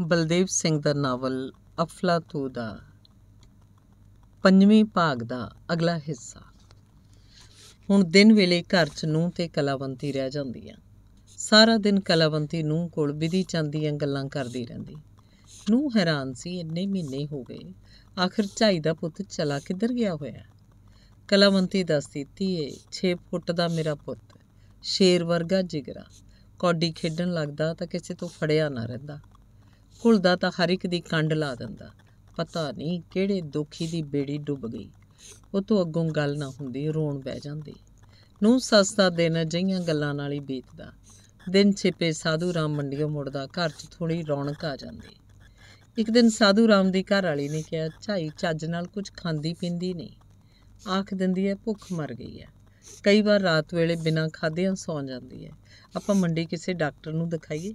ਬਲਦੇਵ ਸਿੰਘ ਦਾ ਨਾਵਲ ਅਫਲਾਤੂ ਦਾ ਪੰਜਵੇਂ ਭਾਗ ਦਾ ਅਗਲਾ ਹਿੱਸਾ ਹੁਣ ਦਿਨ ਵੇਲੇ ਘਰ 'ਚ ਨੂੰ ਤੇ ਕਲਾਵੰਤੀ ਰਹਿ ਜਾਂਦੀਆਂ ਸਾਰਾ ਦਿਨ ਕਲਾਵੰਤੀ ਨੂੰ ਕੋਲ ਵਿਧੀ ਚੰਦੀਆਂ ਗੱਲਾਂ ਕਰਦੀ ਰਹਿੰਦੀ ਨੂੰ ਹੈਰਾਨ ਸੀ ਇੰਨੇ ਮਹੀਨੇ ਹੋ ਗਏ ਆਖਰ ਝਾਈ ਦਾ ਪੁੱਤ ਚਲਾ ਕਿੱਧਰ ਗਿਆ ਹੋਇਆ ਕਲਾਵੰਤੀ ਦੱਸਦੀ ਧੀਏ 6 ਫੁੱਟ ਦਾ ਮੇਰਾ ਪੁੱਤ ਸ਼ੇਰ ਵਰਗਾ ਜਿਗਰਾ ਕੌਡੀ ਖੇਡਣ ਲੱਗਦਾ ਤਾਂ ਕਿਸੇ ਤੋਂ ਫੜਿਆ ਨਾ ਰਹਿੰਦਾ ਘੁਲਦਾ ਤਾਂ ਹਰ ਇੱਕ ਦੀ ਕੰਡ ਲਾ ਦਿੰਦਾ ਪਤਾ ਨਹੀਂ ਕਿਹੜੇ ਦੁਖੀ ਦੀ ਬੇੜੀ ਡੁੱਬ ਗਈ ਉਹ ਤੋਂ ਅੱਗੋਂ ਗੱਲ ਨਾ ਹੁੰਦੀ ਰੋਣ ਬਹਿ ਜਾਂਦੀ ਨੂੰ ਸਸਤਾ ਦਿਨ ਜਈਆਂ ਗੱਲਾਂ ਨਾਲ ਹੀ ਬੀਤਦਾ ਦਿਨ ਛਿਪੇ ਸਾਧੂ ਰਾਮ ਮੰਡੀਓ ਮੁੜਦਾ ਘਰ 'ਚ ਥੋੜੀ ਰੌਣਕ ਆ ਜਾਂਦੀ ਇੱਕ ਦਿਨ ਸਾਧੂ ਰਾਮ ਦੀ ਘਰ ਵਾਲੀ ਨੇ ਕਿਹਾ ਝਾਈ ਚੱਜ ਨਾਲ ਕੁਝ ਖਾਂਦੀ ਪੀਂਦੀ ਨਹੀਂ ਆਖ ਦਿੰਦੀ ਹੈ ਭੁੱਖ ਮਰ ਗਈ ਹੈ ਕਈ ਵਾਰ ਰਾਤ ਵੇਲੇ ਬਿਨਾਂ ਖਾਦਿਆਂ ਸੌਂ ਜਾਂਦੀ ਹੈ ਆਪਾਂ ਮੰਡੀ ਕਿਸੇ ਡਾਕਟਰ ਨੂੰ ਦਿਖਾਈਏ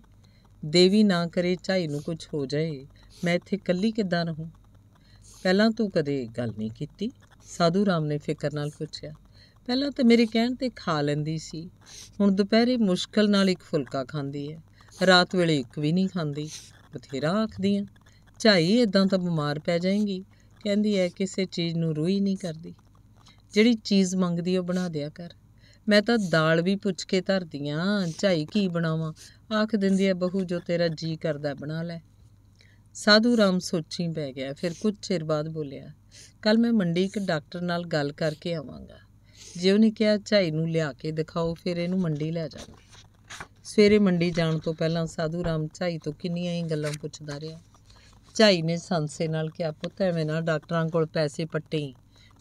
ਦੇਵੀ ਨਾ ਕਰੇ ਝਾਈ ਨੂੰ ਕੁਝ ਹੋ ਜਾਏ ਮੈਂ ਇੱਥੇ ਇਕੱਲੀ ਕਿੱਦਾਂ ਰਹੂੰ ਪਹਿਲਾਂ ਤੂੰ ਕਦੇ ਗੱਲ ਨਹੀਂ ਕੀਤੀ ਸਾਧੂ ਰਾਮ ਨੇ ਫਿਕਰ ਨਾਲ ਪੁੱਛਿਆ ਪਹਿਲਾਂ ਤਾਂ ਮੇਰੇ ਕਹਿਣ ਤੇ ਖਾ ਲੈਂਦੀ ਸੀ ਹੁਣ ਦੁਪਹਿਰੇ ਮੁਸ਼ਕਲ ਨਾਲ ਇੱਕ ਫੁਲਕਾ ਖਾਂਦੀ ਹੈ ਰਾਤ ਵੇਲੇ ਇੱਕ ਵੀ ਨਹੀਂ ਖਾਂਦੀ ਬਥੇਰਾ ਆਖਦੀ ਆ ਝਾਈ ਇਦਾਂ ਤਾਂ ਬਿਮਾਰ ਪੈ ਜਾਏਗੀ ਕਹਿੰਦੀ ਹੈ ਕਿਸੇ ਚੀਜ਼ ਨੂੰ ਰੂਹੀ ਨਹੀਂ ਕਰਦੀ ਜਿਹੜੀ ਚੀਜ਼ ਮੰਗਦੀ ਉਹ ਬਣਾ ਦਿਆ ਕਰ ਮੈਂ ਤਾਂ ਦਾਲ ਵੀ ਪੁੱਛ ਕੇ ਧਰਦੀ ਆ ਝਾਈ ਕੀ ਬਣਾਵਾਂ ਆਖ ਦਿੰਦੀ ਐ ਬਹੂ ਜੋ ਤੇਰਾ ਜੀ ਕਰਦਾ ਬਣਾ ਲੈ ਸਾਧੂ ਰਾਮ ਸੋਚੀ ਬਹਿ ਗਿਆ ਫਿਰ ਕੁਝ ਚਿਰ ਬਾਅਦ ਬੋਲਿਆ ਕੱਲ ਮੈਂ ਮੰਡੀ ਇੱਕ ਡਾਕਟਰ ਨਾਲ ਗੱਲ ਕਰਕੇ ਆਵਾਂਗਾ ਜੇ ਉਹਨੇ ਕਿਹਾ ਝਾਈ ਨੂੰ ਲਿਆ ਕੇ ਦਿਖਾਓ ਫਿਰ ਇਹਨੂੰ ਮੰਡੀ ਲੈ ਜਾਵਾਂਗੇ ਸਵੇਰੇ ਮੰਡੀ ਜਾਣ ਤੋਂ ਪਹਿਲਾਂ ਸਾਧੂ ਰਾਮ ਝਾਈ ਤੋਂ ਕਿੰਨੀਆਂ ਹੀ ਗੱਲਾਂ ਪੁੱਛਦਾ ਰਿਹਾ ਝਾਈ ਨੇ ਸੰਸੇ ਨਾਲ ਕਿਹਾ ਪੁੱਤ ਐਵੇਂ ਨਾ ਡਾਕਟਰਾਂ ਕੋਲ ਪੈਸੇ ਪੱਟੇ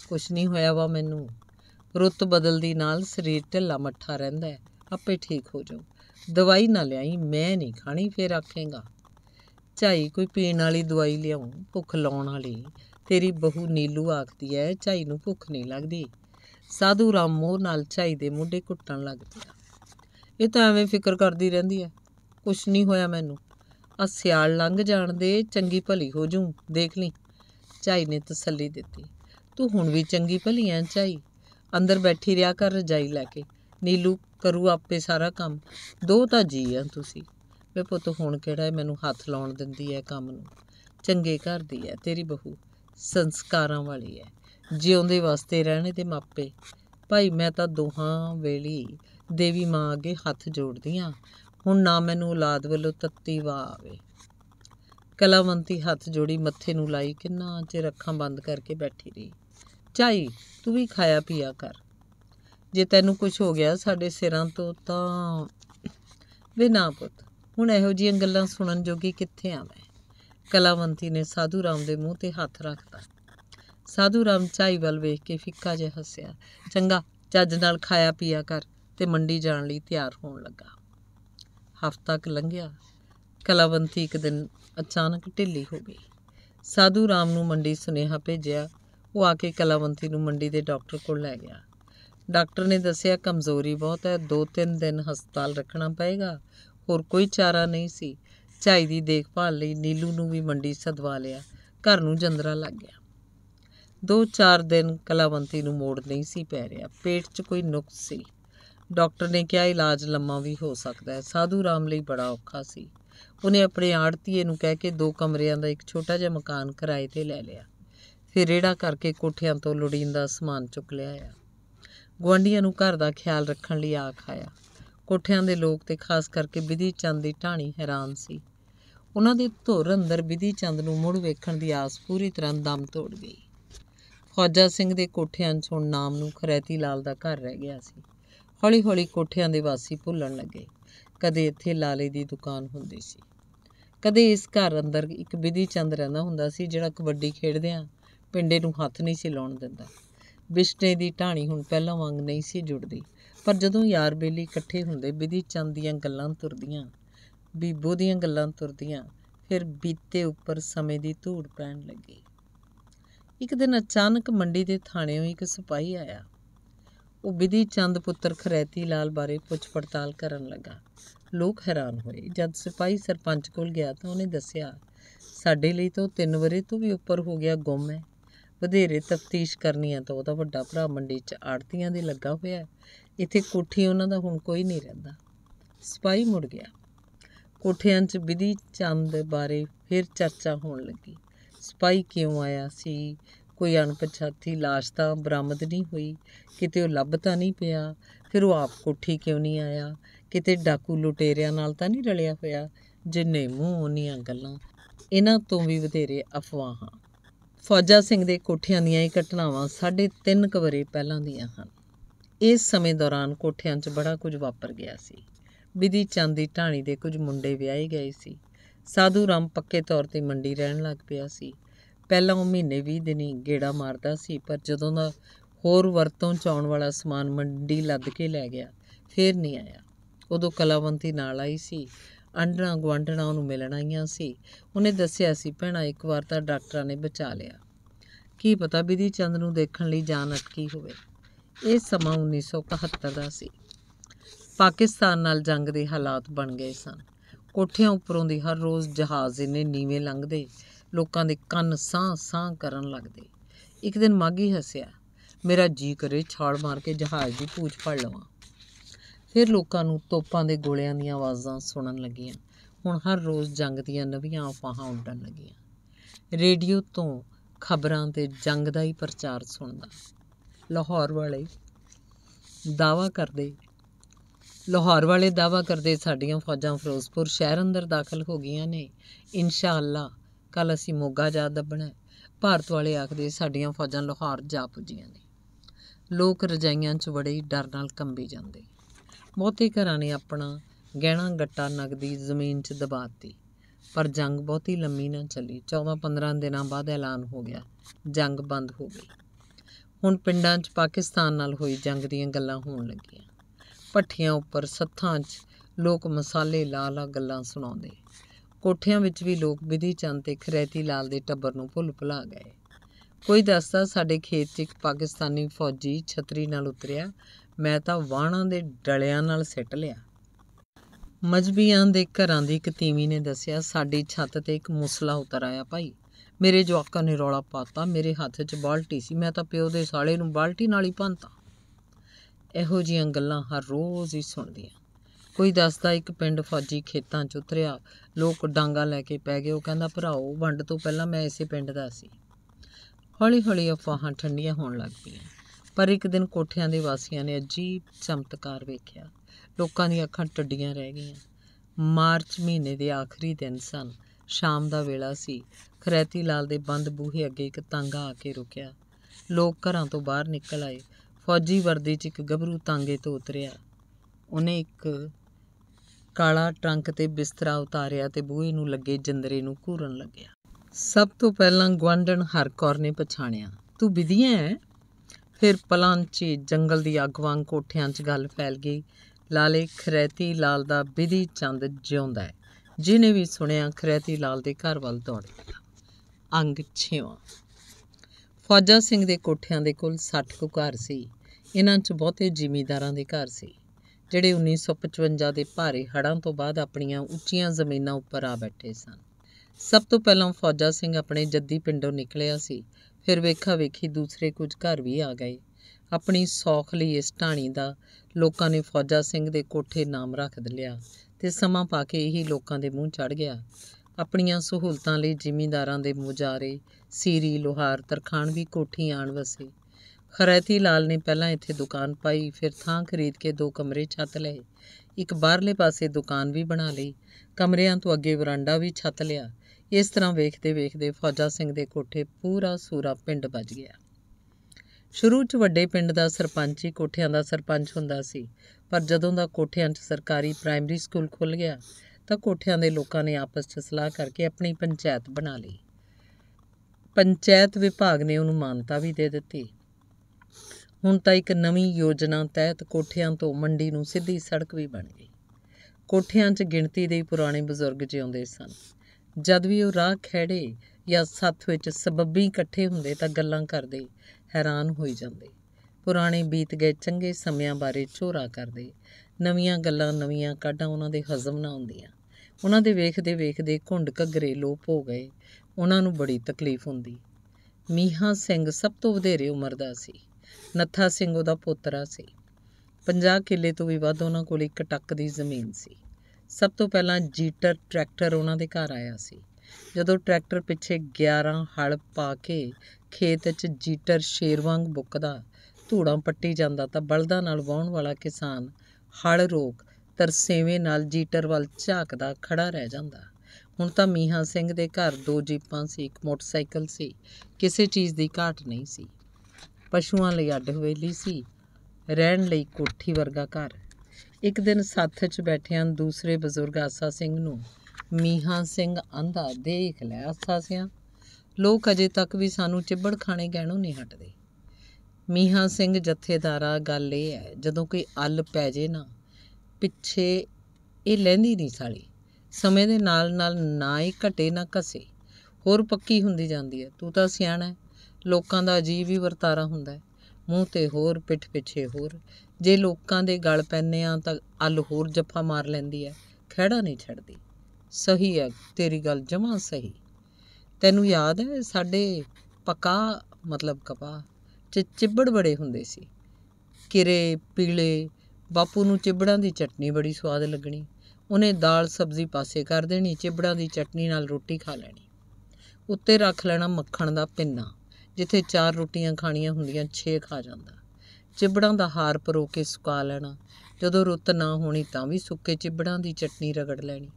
ਕੁਛ ਨਹੀਂ ਹੋਇਆ ਵਾ ਮੈਨੂੰ ਰੁੱਤ ਬਦਲਦੀ ਨਾਲ ਸਰੀਰ ਢਿੱਲਾ ਮੱਠਾ ਰਹਿੰਦਾ ਹੈ ਆਪੇ ਠੀਕ ਹੋ ਜਾਉ ਦਵਾਈ ਨਾ ਲਿਆਈ ਮੈਂ ਨਹੀਂ ਖਾਣੀ ਫੇਰ ਆਖੇਗਾ ਝਾਈ ਕੋਈ ਪੀਣ ਵਾਲੀ ਦਵਾਈ ਲਿਆਉਂ ਭੁੱਖ ਲਾਉਣ ਵਾਲੀ ਤੇਰੀ ਬਹੂ ਨੀਲੂ ਆਖਦੀ ਐ ਝਾਈ ਨੂੰ ਭੁੱਖ ਨਹੀਂ ਲੱਗਦੀ ਸਾਧੂ ਰਾਮ ਮੋਹ ਨਾਲ ਝਾਈ ਦੇ ਮੁੰਡੇ ਕੁੱਟਣ ਲੱਗ ਪਿਆ ਇਹ ਤਾਂ ਐਵੇਂ ਫਿਕਰ ਕਰਦੀ ਰਹਿੰਦੀ ਐ ਕੁਛ ਨਹੀਂ ਹੋਇਆ ਮੈਨੂੰ ਆ ਸਿਆਲ ਲੰਘ ਜਾਣ ਦੇ ਚੰਗੀ ਭਲੀ ਹੋ ਜੂ ਦੇਖ ਲਈ ਝਾਈ ਨੇ ਤਸੱਲੀ ਦਿੱਤੀ ਤੂੰ ਹੁਣ ਵੀ ਚੰਗੀ ਭਲੀ ਐ ਝਾਈ ਅੰਦਰ ਬੈਠੀ ਰਿਆ ਕਰ ਰਜਾਈ ਲੈ ਕੇ ਨੀਲੂ ਕਰੂ ਆਪੇ ਸਾਰਾ ਕੰਮ ਦੋ ਤਾਂ ਜੀ ਆ ਤੁਸੀਂ ਵੇ ਪੁੱਤ ਹੁਣ ਕਿਹੜਾ ਮੈਨੂੰ ਹੱਥ ਲਾਉਣ ਦਿੰਦੀ ਐ ਕੰਮ ਨੂੰ ਚੰਗੇ ਘਰ ਦੀ ਐ ਤੇਰੀ ਬਹੂ ਸੰਸਕਾਰਾਂ ਵਾਲੀ ਐ ਜਿਉਂਦੇ ਵਾਸਤੇ ਰਹਿਣੇ ਤੇ ਮਾਪੇ ਭਾਈ ਮੈਂ ਤਾਂ ਦੋਹਾਂ ਵੇਲੀ ਦੇਵੀ ਮਾਂ ਅੱਗੇ ਹੱਥ ਜੋੜਦੀ ਆ ਹੁਣ ਨਾ ਮੈਨੂੰ ਔਲਾਦ ਵੱਲੋਂ ਤੱਤੀ ਵਾ ਆਵੇ ਕਲਾਵੰਤੀ ਹੱਥ ਜੋੜੀ ਮੱਥੇ ਨੂੰ ਲਾਈ ਕਿੰਨਾ ਚਿਰ ਅੱਖਾਂ ਬੰਦ ਕਰਕੇ ਬੈਠੀ ਰਹੀ ਚਾਈ ਤੂੰ ਵੀ ਖਾਇਆ ਪੀਆ ਕਰ ਜੇ ਤੈਨੂੰ ਕੁਝ ਹੋ ਗਿਆ ਸਾਡੇ ਸਿਰਾਂ ਤੋਂ ਤਾਂ ਵੇ ਨਾ ਪੁੱਤ ਹੁਣ ਇਹੋ ਜੀਆਂ ਗੱਲਾਂ ਸੁਣਨ ਜੋਗੀ ਕਿੱਥੇ ਆਵੇਂ ਕਲਾਵੰਤੀ ਨੇ ਸਾਧੂ ਰਾਮ ਦੇ ਮੂੰਹ ਤੇ ਹੱਥ ਰੱਖਤਾ ਸਾਧੂ ਰਾਮ ਚਾਈ ਵੱਲ ਵੇਖ ਕੇ ਫਿੱਕਾ ਜਿਹਾ ਹੱਸਿਆ ਚੰਗਾ ਚੱਜ ਨਾਲ ਖਾਇਆ ਪੀਆ ਕਰ ਤੇ ਮੰਡੀ ਜਾਣ ਲਈ ਤਿਆਰ ਹੋਣ ਲੱਗਾ ਹਫ਼ਤਾ ਕੁ ਲੰਘਿਆ ਕਲਾਵੰਤੀ ਇੱਕ ਦਿਨ ਅਚਾਨਕ ਢਿੱਲੀ ਹੋ ਗਈ ਸਾਧੂ ਰਾਮ ਨੂੰ ਮੰਡੀ ਸੁਨੇਹਾ ਭੇਜਿਆ ਉਹ ਆ ਕੇ ਕਲਾਵੰਤੀ ਨੂੰ ਮੰਡੀ ਦੇ ਡਾਕਟਰ ਕੋਲ ਲੈ ਗਿਆ ਡਾਕਟਰ ਨੇ ਦੱਸਿਆ ਕਮਜ਼ੋਰੀ ਬਹੁਤ ਹੈ 2-3 ਦਿਨ ਹਸਪਤਾਲ ਰੱਖਣਾ ਪਏਗਾ ਹੋਰ ਕੋਈ ਚਾਰਾ ਨਹੀਂ ਸੀ ਝਾਈ ਦੀ ਦੇਖਭਾਲ ਲਈ ਨੀਲੂ ਨੂੰ ਵੀ ਮੰਡੀ ਸਦਵਾ ਲਿਆ ਘਰ ਨੂੰ ਜੰਦਰਾ ਲੱਗ ਗਿਆ 2-4 ਦਿਨ ਕਲਾਵੰਤੀ ਨੂੰ ਮੋੜ ਨਹੀਂ ਸੀ ਪੈ ਰਿਹਾ ਪੇਟ 'ਚ ਕੋਈ ਨੁਕਸ ਸੀ ਡਾਕਟਰ ਨੇ ਕਿਹਾ ਇਲਾਜ ਲੰਮਾ ਵੀ ਹੋ ਸਕਦਾ ਹੈ ਸਾਧੂ ਰਾਮ ਲਈ ਬੜਾ ਔਖਾ ਸੀ ਉਹਨੇ ਆਪਣੇ ਆੜਤੀਏ ਨੂੰ ਕਹਿ ਕੇ ਦੋ ਕਮਰਿਆਂ ਦਾ ਇੱਕ ਛੋਟਾ ਜਿਹਾ ਮਕਾਨ ਕਿਰਾਏ ਤੇ ਲੈ ਲਿਆ ਫਿਰ ਰੇੜਾ ਕਰਕੇ ਕੋਠਿਆਂ ਤੋਂ ਲੋੜੀਂਦਾ ਸਮਾਨ ਚੁੱਕ ਆ ਗਵੰਡੀਆਂ ਨੂੰ ਘਰ ਦਾ ਖਿਆਲ ਰੱਖਣ ਲਈ ਆਖ ਆਇਆ ਕੋਠਿਆਂ ਦੇ ਲੋਕ ਤੇ ਖਾਸ ਕਰਕੇ ਵਿਧੀ ਚੰਦ ਦੀ ਢਾਣੀ ਹੈਰਾਨ ਸੀ ਉਹਨਾਂ ਦੇ ਧੁਰ ਅੰਦਰ ਵਿਧੀ ਚੰਦ ਨੂੰ ਮੁੜ ਵੇਖਣ ਦੀ ਆਸ ਪੂਰੀ ਤਰ੍ਹਾਂ ਦਮ ਤੋੜ ਗਈ ਫੌਜਾ ਸਿੰਘ ਦੇ ਕੋਠਿਆਂ 'ਚ ਹੁਣ ਨਾਮ ਨੂੰ ਖਰੈਤੀ ਲਾਲ ਦਾ ਘਰ ਰਹਿ ਗਿਆ ਸੀ ਹੌਲੀ-ਹੌਲੀ ਕੋਠਿਆਂ ਦੇ ਵਾਸੀ ਭੁੱਲਣ ਲੱਗੇ ਕਦੇ ਇੱਥੇ ਲਾਲੇ ਦੀ ਦੁਕਾਨ ਹੁੰਦੀ ਸੀ ਕਦੇ ਇਸ ਘਰ ਅੰਦਰ ਇੱਕ ਵਿਧੀ ਚੰਦ ਰਹਿੰਦਾ ਹੁੰਦਾ ਸੀ ਜਿਹੜਾ ਕਬੱਡੀ ਖੇਡਦਿਆਂ ਪਿੰਡੇ ਨੂੰ ਹੱਥ ਨਹੀਂ ਸੀ ਲਾਉਣ ਦਿੰਦਾ ਵਿਸ਼ਨੇ ਦੀ ਢਾਣੀ ਹੁਣ ਪਹਿਲਾਂ ਵਾਂਗ ਨਹੀਂ ਸੀ ਜੁੜਦੀ ਪਰ ਜਦੋਂ ਯਾਰ ਬੇਲੀ ਇਕੱਠੇ ਹੁੰਦੇ ਬਿਧੀ ਚੰਦ ਦੀਆਂ ਗੱਲਾਂ ਤੁਰਦੀਆਂ ਬੀਬੋ ਦੀਆਂ ਗੱਲਾਂ ਤੁਰਦੀਆਂ ਫਿਰ ਬੀਤੇ ਉੱਪਰ ਸਮੇਂ ਦੀ ਧੂੜ ਪੈਣ ਲੱਗੀ ਇੱਕ ਦਿਨ ਅਚਾਨਕ ਮੰਡੀ ਦੇ ਥਾਣੇੋਂ ਇੱਕ ਸਿਪਾਹੀ ਆਇਆ ਉਹ ਬਿਧੀ ਚੰਦ ਪੁੱਤਰ ਖਰੈਤੀ ਲਾਲ ਬਾਰੇ ਪੁੱਛ ਪੜਤਾਲ ਕਰਨ ਲੱਗਾ ਲੋਕ ਹੈਰਾਨ ਹੋਏ ਜਦ ਸਿਪਾਹੀ ਸਰਪੰਚ ਕੋਲ ਗਿਆ ਤਾਂ ਉਹਨੇ ਦੱਸਿਆ ਸਾਡੇ ਲਈ ਤਾਂ ਤਿੰਨ ਵਰੇ ਤੋਂ ਵੀ ਉੱਪਰ ਹੋ ਗਿਆ ਗੁੰਮ ਹੈ ਵਧੇਰੇ ਤਫਤੀਸ਼ ਕਰਨੀ ਆ ਤਾਂ ਉਹਦਾ ਵੱਡਾ ਭਰਾ ਮੰਡੀ 'ਚ ਆੜਤੀਆਂ ਦੇ ਲੱਗਾ ਹੋਇਆ ਇੱਥੇ ਕੋਠੀ ਉਹਨਾਂ ਦਾ ਹੁਣ ਕੋਈ ਨਹੀਂ ਰਹਿੰਦਾ ਸਪਾਈ ਮੁੜ ਗਿਆ ਕੋਠਿਆਂ 'ਚ ਵਿਧੀ ਚੰਦ ਬਾਰੇ ਫਿਰ ਚਰਚਾ ਹੋਣ ਲੱਗੀ ਸਪਾਈ ਕਿਉਂ ਆਇਆ ਸੀ ਕੋਈ ਅਣਪਛਾਤੀ লাশ ਤਾਂ ਬਰਾਮਦ ਨਹੀਂ ਹੋਈ ਕਿਤੇ ਉਹ ਲੱਭ ਤਾਂ ਨਹੀਂ ਪਿਆ ਫਿਰ ਉਹ ਆਪ ਕੋਠੀ ਕਿਉਂ ਨਹੀਂ ਆਇਆ ਕਿਤੇ ਡਾਕੂ ਲੁਟੇਰਿਆਂ ਨਾਲ ਤਾਂ ਨਹੀਂ ਰਲਿਆ ਹੋਇਆ ਜਿੰਨੇ ਮੂੰਹ ਉਹਨੀਆਂ ਗੱਲਾਂ ਇਹਨਾਂ ਤੋਂ ਵੀ ਵਧੇਰੇ ਅਫਵਾਹਾਂ ਫੌਜਾ ਸਿੰਘ ਦੇ ਕੋਠਿਆਂ ਦੀਆਂ ਇਹ ਘਟਨਾਵਾਂ 3.5 ਕਵਰੇ ਪਹਿਲਾਂ ਦੀਆਂ ਹਨ ਇਸ ਸਮੇਂ ਦੌਰਾਨ ਕੋਠਿਆਂ 'ਚ ਬੜਾ ਕੁਝ ਵਾਪਰ ਗਿਆ ਸੀ ਵਿਧੀ ਚੰਦ ਦੀ ਢਾਣੀ ਦੇ ਕੁਝ ਮੁੰਡੇ ਵਿਆਹੇ ਗਏ ਸੀ ਸਾਧੂ ਰਾਮ ਪੱਕੇ ਤੌਰ ਤੇ ਮੰਡੀ ਰਹਿਣ ਲੱਗ ਪਿਆ ਸੀ ਪਹਿਲਾਂ ਉਹ ਮਹੀਨੇ 20 ਦਿਨੀ ਗੇੜਾ ਮਾਰਦਾ ਸੀ ਪਰ ਜਦੋਂ ਦਾ ਹੋਰ ਵਰਤੋਂ ਚ ਆਉਣ ਵਾਲਾ ਸਮਾਨ ਮੰਡੀ ਲੱਦ ਕੇ ਲੈ ਗਿਆ ਫੇਰ ਨਹੀਂ ਆਇਆ ਉਦੋਂ ਕਲਾਵੰਤੀ ਨਾਲ ਆਈ ਸੀ ਅੰਡਣਾ ਗਵਾਂਡਣਾ ਉਹਨੂੰ ਮਿਲਣ ਆਈਆਂ ਸੀ ਉਹਨੇ ਦੱਸਿਆ ਸੀ ਭੈਣਾ ਇੱਕ ਵਾਰ ਤਾਂ ਡਾਕਟਰਾਂ ਨੇ ਬਚਾ ਲਿਆ ਕੀ ਪਤਾ ਬਿਧੀ ਚੰਦ ਨੂੰ ਦੇਖਣ ਲਈ ਜਾਨ ਅਟਕੀ ਹੋਵੇ ਇਹ ਸਮਾਂ 1971 ਦਾ ਸੀ ਪਾਕਿਸਤਾਨ ਨਾਲ ਜੰਗ ਦੇ ਹਾਲਾਤ ਬਣ ਗਏ ਸਨ ਕੋਠਿਆਂ ਉੱਪਰੋਂ ਦੀ ਹਰ ਰੋਜ਼ ਜਹਾਜ਼ ਇੰਨੇ ਨੀਵੇਂ ਲੰਘਦੇ ਲੋਕਾਂ ਦੇ ਕੰਨ ਸਾਹ ਸਾਹ ਕਰਨ ਲੱਗਦੇ ਇੱਕ ਦਿਨ ਮਾਗੀ ਹੱਸਿਆ ਮੇਰਾ ਜੀ ਕਰੇ ਛਾਲ ਮਾਰ ਕੇ ਜਹਾਜ਼ ਦੀ ਪੂਛ ਫੜ ਲਵਾਂ ਫਿਰ ਲੋਕਾਂ ਨੂੰ ਤੋਪਾਂ ਦੇ ਗੋਲਿਆਂ ਦੀਆਂ ਆਵਾਜ਼ਾਂ ਸੁਣਨ ਲੱਗੀਆਂ ਹੁਣ ਹਰ ਰੋਜ਼ ਜੰਗ ਦੀਆਂ ਨਵੀਆਂ ਅਫਵਾਹਾਂ ਉੱਡਣ ਲੱਗੀਆਂ ਰੇਡੀਓ ਤੋਂ ਖਬਰਾਂ ਤੇ ਜੰਗ ਦਾ ਹੀ ਪ੍ਰਚਾਰ ਸੁਣਦਾ ਲਾਹੌਰ ਵਾਲੇ ਦਾਵਾ ਕਰਦੇ ਲਾਹੌਰ ਵਾਲੇ ਦਾਵਾ ਕਰਦੇ ਸਾਡੀਆਂ ਫੌਜਾਂ ਫਿਰੋਜ਼ਪੁਰ ਸ਼ਹਿਰ ਅੰਦਰ ਦਾਖਲ ਹੋ ਗਈਆਂ ਨੇ ਇਨਸ਼ਾਅੱਲਾ ਕੱਲ ਅਸੀਂ ਮੋਗਾ ਜਾ ਦੱਬਣਾ ਭਾਰਤ ਵਾਲੇ ਆਖਦੇ ਸਾਡੀਆਂ ਫੌਜਾਂ ਲਾਹੌਰ ਜਾ ਪੁੱਜੀਆਂ ਨੇ ਲੋਕ ਰਜਾਈਆਂ 'ਚ ਬੜੇ ਡਰ ਨਾਲ ਕੰਬੀ ਜਾਂਦੇ ਬਹੁਤੇ ਘਰਾਂ ਨੇ ਆਪਣਾ ਗਹਿਣਾ ਗੱਟਾ ਨਗਦੀ ਜ਼ਮੀਨ 'ਚ ਦਬਾਤੀ ਪਰ ਜੰਗ ਬਹੁਤੀ ਲੰਮੀ ਨਾ ਚੱਲੀ 14-15 ਦਿਨਾਂ ਬਾਅਦ ਐਲਾਨ ਹੋ ਗਿਆ ਜੰਗ ਬੰਦ ਹੋ ਗਈ ਹੁਣ ਪਿੰਡਾਂ 'ਚ ਪਾਕਿਸਤਾਨ ਨਾਲ ਹੋਈ ਜੰਗ ਦੀਆਂ ਗੱਲਾਂ ਹੋਣ ਲੱਗੀਆਂ ਪੱਠੀਆਂ ਉੱਪਰ ਸੱਥਾਂ 'ਚ ਲੋਕ ਮਸਾਲੇ ਲਾ ਲਾ ਗੱਲਾਂ ਸੁਣਾਉਂਦੇ ਕੋਠਿਆਂ ਵਿੱਚ ਵੀ ਲੋਕ ਵਿਧੀ ਚੰਦ ਤੇ ਖਰੈਤੀ ਲਾਲ ਦੇ ਟੱਬਰ ਨੂੰ ਭੁੱਲ ਭੁਲਾ ਗਏ ਕੋਈ ਦੱਸਦਾ ਸਾਡੇ ਖੇਤ 'ਚ ਇੱਕ ਪਾਕਿਸਤਾਨੀ ਫੌਜੀ ਛਤਰੀ ਨਾਲ ਉਤਰਿਆ ਮੈਂ ਤਾਂ ਵਾਹਣਾਂ ਦੇ ਡਲਿਆਂ ਨਾਲ ਸਿੱਟ ਲਿਆ ਮਜਬੀਆਂ ਦੇ ਘਰਾਂ ਦੀ ਇੱਕ ਤੀਵੀ ਨੇ ਦੱਸਿਆ ਸਾਡੀ ਛੱਤ ਤੇ ਇੱਕ ਮੁਸਲਾ ਉਤਰ ਆਇਆ ਭਾਈ ਮੇਰੇ ਜਵਾਕਾਂ ਨੇ ਰੌਲਾ ਪਾਤਾ ਮੇਰੇ ਹੱਥ 'ਚ ਬਾਲਟੀ ਸੀ ਮੈਂ ਤਾਂ ਪਿਓ ਦੇ ਸਾਲੇ ਨੂੰ ਬਾਲਟੀ ਨਾਲ ਹੀ ਭੰਤਾ ਇਹੋ ਜੀਆਂ ਗੱਲਾਂ ਹਰ ਰੋਜ਼ ਹੀ ਸੁਣਦੀਆਂ ਕੋਈ ਦੱਸਦਾ ਇੱਕ ਪਿੰਡ ਫੌਜੀ ਖੇਤਾਂ 'ਚ ਉਤਰਿਆ ਲੋਕ ਡਾਂਗਾ ਲੈ ਕੇ ਪੈ ਗਏ ਉਹ ਕਹਿੰਦਾ ਭਰਾਓ ਵੰਡ ਤੋਂ ਪਹਿਲਾਂ ਮੈਂ ਇਸੇ ਪਿੰਡ ਦਾ ਸੀ ਹੌਲੀ-ਹੌਲੀ ਅਫਵਾਹਾਂ ਠੰਡੀਆਂ ਹੋਣ ਲੱਗ ਪਈਆਂ ਪਰ ਇੱਕ ਦਿਨ ਕੋਠਿਆਂ ਦੇ ਵਾਸੀਆਂ ਨੇ ਅਜੀਬ ਚਮਤਕਾਰ ਵੇਖਿਆ ਲੋਕਾਂ ਦੀਆਂ ਅੱਖਾਂ ਟੱਡੀਆਂ ਰਹਿ ਗਈਆਂ ਮਾਰਚ ਮਹੀਨੇ ਦੇ ਆਖਰੀ ਦਿਨ ਸਨ ਸ਼ਾਮ ਦਾ ਵੇਲਾ ਸੀ ਖਰੈਤੀ ਲਾਲ ਦੇ ਬੰਦ ਬੂਹੇ ਅੱਗੇ ਇੱਕ ਤੰਗ ਆ ਕੇ ਰੁਕਿਆ ਲੋਕ ਘਰਾਂ ਤੋਂ ਬਾਹਰ ਨਿਕਲ ਆਏ ਫੌਜੀ ਵਰਦੀ 'ਚ ਇੱਕ ਗੱਭਰੂ ਤਾਂਗੇ ਤੋਂ ਉਤਰਿਆ ਉਹਨੇ ਇੱਕ ਕਾਲਾ ਟਰੰਕ ਤੇ ਬਿਸਤਰਾ ਉਤਾਰਿਆ ਤੇ ਬੂਹੇ ਨੂੰ ਲੱਗੇ ਜਿੰਦਰੇ ਨੂੰ ਘੂਰਨ ਲੱਗਿਆ ਸਭ ਤੋਂ ਪਹਿਲਾਂ ਗਵਾਂਡਣ ਹਰਕੌਰ ਨੇ ਪਛਾਣਿਆ ਤੂੰ ਵਿਧੀਆਂ ਹੈ ਫਿਰ ਪਲਾਂਚੀ ਜੰਗਲ ਦੀ ਅੱਗ ਵਾਂਗ ਕੋਠਿਆਂ 'ਚ ਗੱਲ ਫੈਲ ਗਈ ਲਾਲੇ ਖਰੈਤੀ ਲਾਲ ਦਾ ਵਿਧੀ ਚੰਦ ਜਿਉਂਦਾ ਹੈ ਜਿਨੇ ਵੀ ਸੁਣਿਆ ਖਰੈਤੀ ਲਾਲ ਦੇ ਘਰ ਵੱਲ ਦੌੜ ਅੰਗ 6 ਫੌਜਾ ਸਿੰਘ ਦੇ ਕੋਠਿਆਂ ਦੇ ਕੋਲ 60 ਕੁ ਘਰ ਸੀ ਇਹਨਾਂ 'ਚ ਬਹੁਤੇ ਜ਼ਿਮੀਂਦਾਰਾਂ ਦੇ ਘਰ ਸੀ ਜਿਹੜੇ 1955 ਦੇ ਭਾਰੇ ਹੜ੍ਹਾਂ ਤੋਂ ਬਾਅਦ ਆਪਣੀਆਂ ਉੱਚੀਆਂ ਜ਼ਮੀਨਾਂ ਉੱਪਰ ਆ ਬੈਠੇ ਸਨ ਸਭ ਤੋਂ ਪਹਿਲਾਂ ਫੌਜਾ ਸਿੰਘ ਆਪਣੇ ਜੱਦੀ ਪਿੰਡੋਂ ਨਿਕਲਿਆ ਸੀ ਫਿਰ ਵੇਖਾ ਵੇਖੀ ਦੂਸਰੇ ਕੁਝ ਘਰ ਵੀ ਆ ਗਏ ਆਪਣੀ ਸੌਖ ਲਈ ਇਸ ਢਾਣੀ ਦਾ ਲੋਕਾਂ ਨੇ ਫੌਜਾ ਸਿੰਘ ਦੇ ਕੋਠੇ ਨਾਮ ਰੱਖ ਲਿਆ ਤੇ ਸਮਾਂ ਪਾ ਕੇ ਇਹੀ ਲੋਕਾਂ ਦੇ ਮੂੰਹ ਚੜ ਗਿਆ ਆਪਣੀਆਂ ਸਹੂਲਤਾਂ ਲਈ ਜ਼ਿਮੀਂਦਾਰਾਂ ਦੇ ਮੁਜਾਰੇ ਸੀਰੀ ਲੋਹਾਰ ਤਰਖਾਣ ਵੀ ਕੋਠੀ ਆਣ ਵਸੇ ਖਰੈਤੀ ਲਾਲ ਨੇ ਪਹਿਲਾਂ ਇੱਥੇ ਦੁਕਾਨ ਪਾਈ ਫਿਰ ਥਾਂ ਖਰੀਦ ਕੇ ਦੋ ਕਮਰੇ ਛੱਤ ਲਏ ਇੱਕ ਬਾਹਰਲੇ ਪਾਸੇ ਦੁਕਾਨ ਵੀ ਬਣਾ ਲਈ ਕਮਰਿਆਂ ਤੋਂ ਅੱਗੇ ਵਰਾਂਡਾ ਵੀ ਛੱਤ ਲਿਆ ਇਸ ਤਰ੍ਹਾਂ ਵੇਖਦੇ ਵੇਖਦੇ ਫੌਜਾ ਸਿੰਘ ਦੇ ਕੋਠੇ ਪੂਰਾ ਸੂਰਾ ਪਿੰਡ ਵੱਜ ਗਿਆ ਸ਼ੁਰੂ 'ਚ ਵੱਡੇ ਪਿੰਡ ਦਾ ਸਰਪੰਚ ਹੀ ਕੋਠਿਆਂ ਦਾ ਸਰਪੰਚ ਹੁੰਦਾ ਸੀ ਪਰ ਜਦੋਂ ਦਾ ਕੋਠਿਆਂ 'ਚ ਸਰਕਾਰੀ ਪ੍ਰਾਇਮਰੀ ਸਕੂਲ ਖੁੱਲ ਗਿਆ ਤਾਂ ਕੋਠਿਆਂ ਦੇ ਲੋਕਾਂ ਨੇ ਆਪਸ 'ਚ ਸਲਾਹ ਕਰਕੇ ਆਪਣੀ ਪੰਚਾਇਤ ਬਣਾ ਲਈ ਪੰਚਾਇਤ ਵਿਭਾਗ ਨੇ ਉਹਨੂੰ ਮਾਨਤਾ ਵੀ ਦੇ ਦਿੱਤੀ ਹੁਣ ਤਾਂ ਇੱਕ ਨਵੀਂ ਯੋਜਨਾ ਤਹਿਤ ਕੋਠਿਆਂ ਤੋਂ ਮੰਡੀ ਨੂੰ ਸਿੱਧੀ ਸੜਕ ਵੀ ਬਣ ਗਈ ਕੋਠਿਆਂ 'ਚ ਗਿਣਤੀ ਦੇ ਪੁਰਾਣੇ ਬਜ਼ੁਰਗ ਜਿਉਂਦੇ ਸਨ ਜਦ ਵੀ ਉਹ ਰਾਹ ਖੜੇ ਜਾਂ ਸੱਥ ਵਿੱਚ ਸਬੱਬੀ ਇਕੱਠੇ ਹੁੰਦੇ ਤਾਂ ਗੱਲਾਂ ਕਰਦੇ ਹੈਰਾਨ ਹੋਈ ਜਾਂਦੇ ਪੁਰਾਣੇ ਬੀਤ ਗਏ ਚੰਗੇ ਸਮਿਆਂ ਬਾਰੇ ਝੋਰਾ ਕਰਦੇ ਨਵੀਆਂ ਗੱਲਾਂ ਨਵੀਆਂ ਕਾਢਾਂ ਉਹਨਾਂ ਦੇ ਹਜ਼ਮ ਨਾ ਹੁੰਦੀਆਂ ਉਹਨਾਂ ਦੇ ਵੇਖਦੇ ਵੇਖਦੇ ਘੁੰਡ ਘਗਰੇ ਲੋਪ ਹੋ ਗਏ ਉਹਨਾਂ ਨੂੰ ਬੜੀ ਤਕਲੀਫ ਹੁੰਦੀ ਮੀਹਾ ਸਿੰਘ ਸਭ ਤੋਂ ਵਧੇਰੇ ਉਮਰ ਦਾ ਸੀ ਨੱਥਾ ਸਿੰਘ ਉਹਦਾ ਪੋਤਰਾ ਸੀ 50 ਕਿੱਲੇ ਤੋਂ ਵੀ ਵੱਧ ਉਹਨਾਂ ਕੋਲ ਇੱਕ ਟੱਕ ਦੀ ਜ਼ਮੀਨ ਸੀ ਸਭ ਤੋਂ ਪਹਿਲਾਂ ਜੀਟਰ ਟਰੈਕਟਰ ਉਹਨਾਂ ਦੇ ਘਰ ਆਇਆ ਸੀ ਜਦੋਂ ਟਰੈਕਟਰ ਪਿੱਛੇ 11 ਹਲ ਪਾ ਕੇ ਖੇਤ 'ਚ ਜੀਟਰ ਸ਼ੇਰ ਵਾਂਗ ਬੁੱਕਦਾ ਧੂੜਾਂ ਪੱਟੀ ਜਾਂਦਾ ਤਾਂ ਬਲਦਾਂ ਨਾਲ ਵਾਹਣ ਵਾਲਾ ਕਿਸਾਨ ਹਲ ਰੋਕ ਤਰਸੇਵੇਂ ਨਾਲ ਜੀਟਰ ਵੱਲ ਝਾਕਦਾ ਖੜਾ ਰਹਿ ਜਾਂਦਾ ਹੁਣ ਤਾਂ ਮੀਹਾ ਸਿੰਘ ਦੇ ਘਰ ਦੋ ਜੀਪਾਂ ਸੀ ਇੱਕ ਮੋਟਰਸਾਈਕਲ ਸੀ ਕਿਸੇ ਚੀਜ਼ ਦੀ ਘਾਟ ਨਹੀਂ ਸੀ ਪਸ਼ੂਆਂ ਲਈ ਅੱਡ ਹਵੇਲੀ ਸੀ ਰਹਿਣ ਲਈ ਕੋਠੀ ਵਰਗਾ ਘਰ ਇੱਕ ਦਿਨ ਸਾਥ 'ਚ ਬੈਠਿਆਂ ਦੂਸਰੇ ਬਜ਼ੁਰਗ ਆਸਾ ਸਿੰਘ ਨੂੰ ਮੀਹਾਂ ਸਿੰਘ ਆਂਦਾ ਦੇਖ ਲੈ ਆਸਾ ਸਿਆ ਲੋਕ ਅਜੇ ਤੱਕ ਵੀ ਸਾਨੂੰ ਚਿੱਬੜ ਖਾਣੇ ਕਹਿਣੋਂ ਨਹੀਂ ਹਟਦੇ ਮੀਹਾਂ ਸਿੰਘ ਜਥੇਦਾਰਾ ਗੱਲ ਇਹ ਹੈ ਜਦੋਂ ਕੋਈ ਅਲ ਪੈ ਜੇ ਨਾ ਪਿੱਛੇ ਇਹ ਲੈਂਦੀ ਨਹੀਂ ਸਾਲੀ ਸਮੇਂ ਦੇ ਨਾਲ ਨਾਲ ਨਾ ਹੀ ਘਟੇ ਨਾ ਕਸੇ ਹੋਰ ਪੱਕੀ ਹੁੰਦੀ ਜਾਂਦੀ ਹੈ ਤੂੰ ਤਾਂ ਸਿਆਣਾ ਲੋਕਾਂ ਦਾ ਅਜੀਬ ਹੀ ਵਰਤਾਰਾ ਹੁੰਦਾ ਹੈ ਮੂੰਹ ਤੇ ਹੋਰ ਪਿੱਠ ਪਿੱਛੇ ਹੋਰ ਜੇ ਲੋਕਾਂ ਦੇ ਗਲ ਪੈਨੇ ਆ ਤਾਂ ਅਲ ਹੋਰ ਜੱਫਾ ਮਾਰ ਲੈਂਦੀ ਐ ਖੜਾ ਨਹੀਂ ਛੱਡਦੀ ਸਹੀ ਐ ਤੇਰੀ ਗੱਲ ਜਮਾਂ ਸਹੀ ਤੈਨੂੰ ਯਾਦ ਐ ਸਾਡੇ ਪਕਾ ਮਤਲਬ ਕਪਾ ਚ ਚਿੱਬੜ ਬੜੇ ਹੁੰਦੇ ਸੀ ਕਿਰੇ ਪੀਲੇ ਬਾਪੂ ਨੂੰ ਚਿਬੜਾਂ ਦੀ ਚਟਨੀ ਬੜੀ ਸਵਾਦ ਲੱਗਣੀ ਉਹਨੇ ਦਾਲ ਸਬਜ਼ੀ ਪਾਸੇ ਕਰ ਦੇਣੀ ਚਿਬੜਾਂ ਦੀ ਚਟਨੀ ਨਾਲ ਰੋਟੀ ਖਾ ਲੈਣੀ ਉੱਤੇ ਰੱਖ ਲੈਣਾ ਮੱਖਣ ਦਾ ਪਿੰਨਾ ਜਿੱਥੇ ਚਾਰ ਰੋਟੀਆਂ ਖਾਣੀਆਂ ਹੁੰਦੀਆਂ ਛੇ ਖਾ ਜਾਂਦਾ ਚਿਬੜਾਂ ਦਾ ਹਾਰ ਪਰੋ ਕੇ ਸੁਕਾ ਲੈਣਾ ਜਦੋਂ ਰੁੱਤ ਨਾ ਹੋਣੀ ਤਾਂ ਵੀ ਸੁੱਕੇ ਚਿਬੜਾਂ ਦੀ ਚਟਨੀ ਰਗੜ ਲੈਣੀ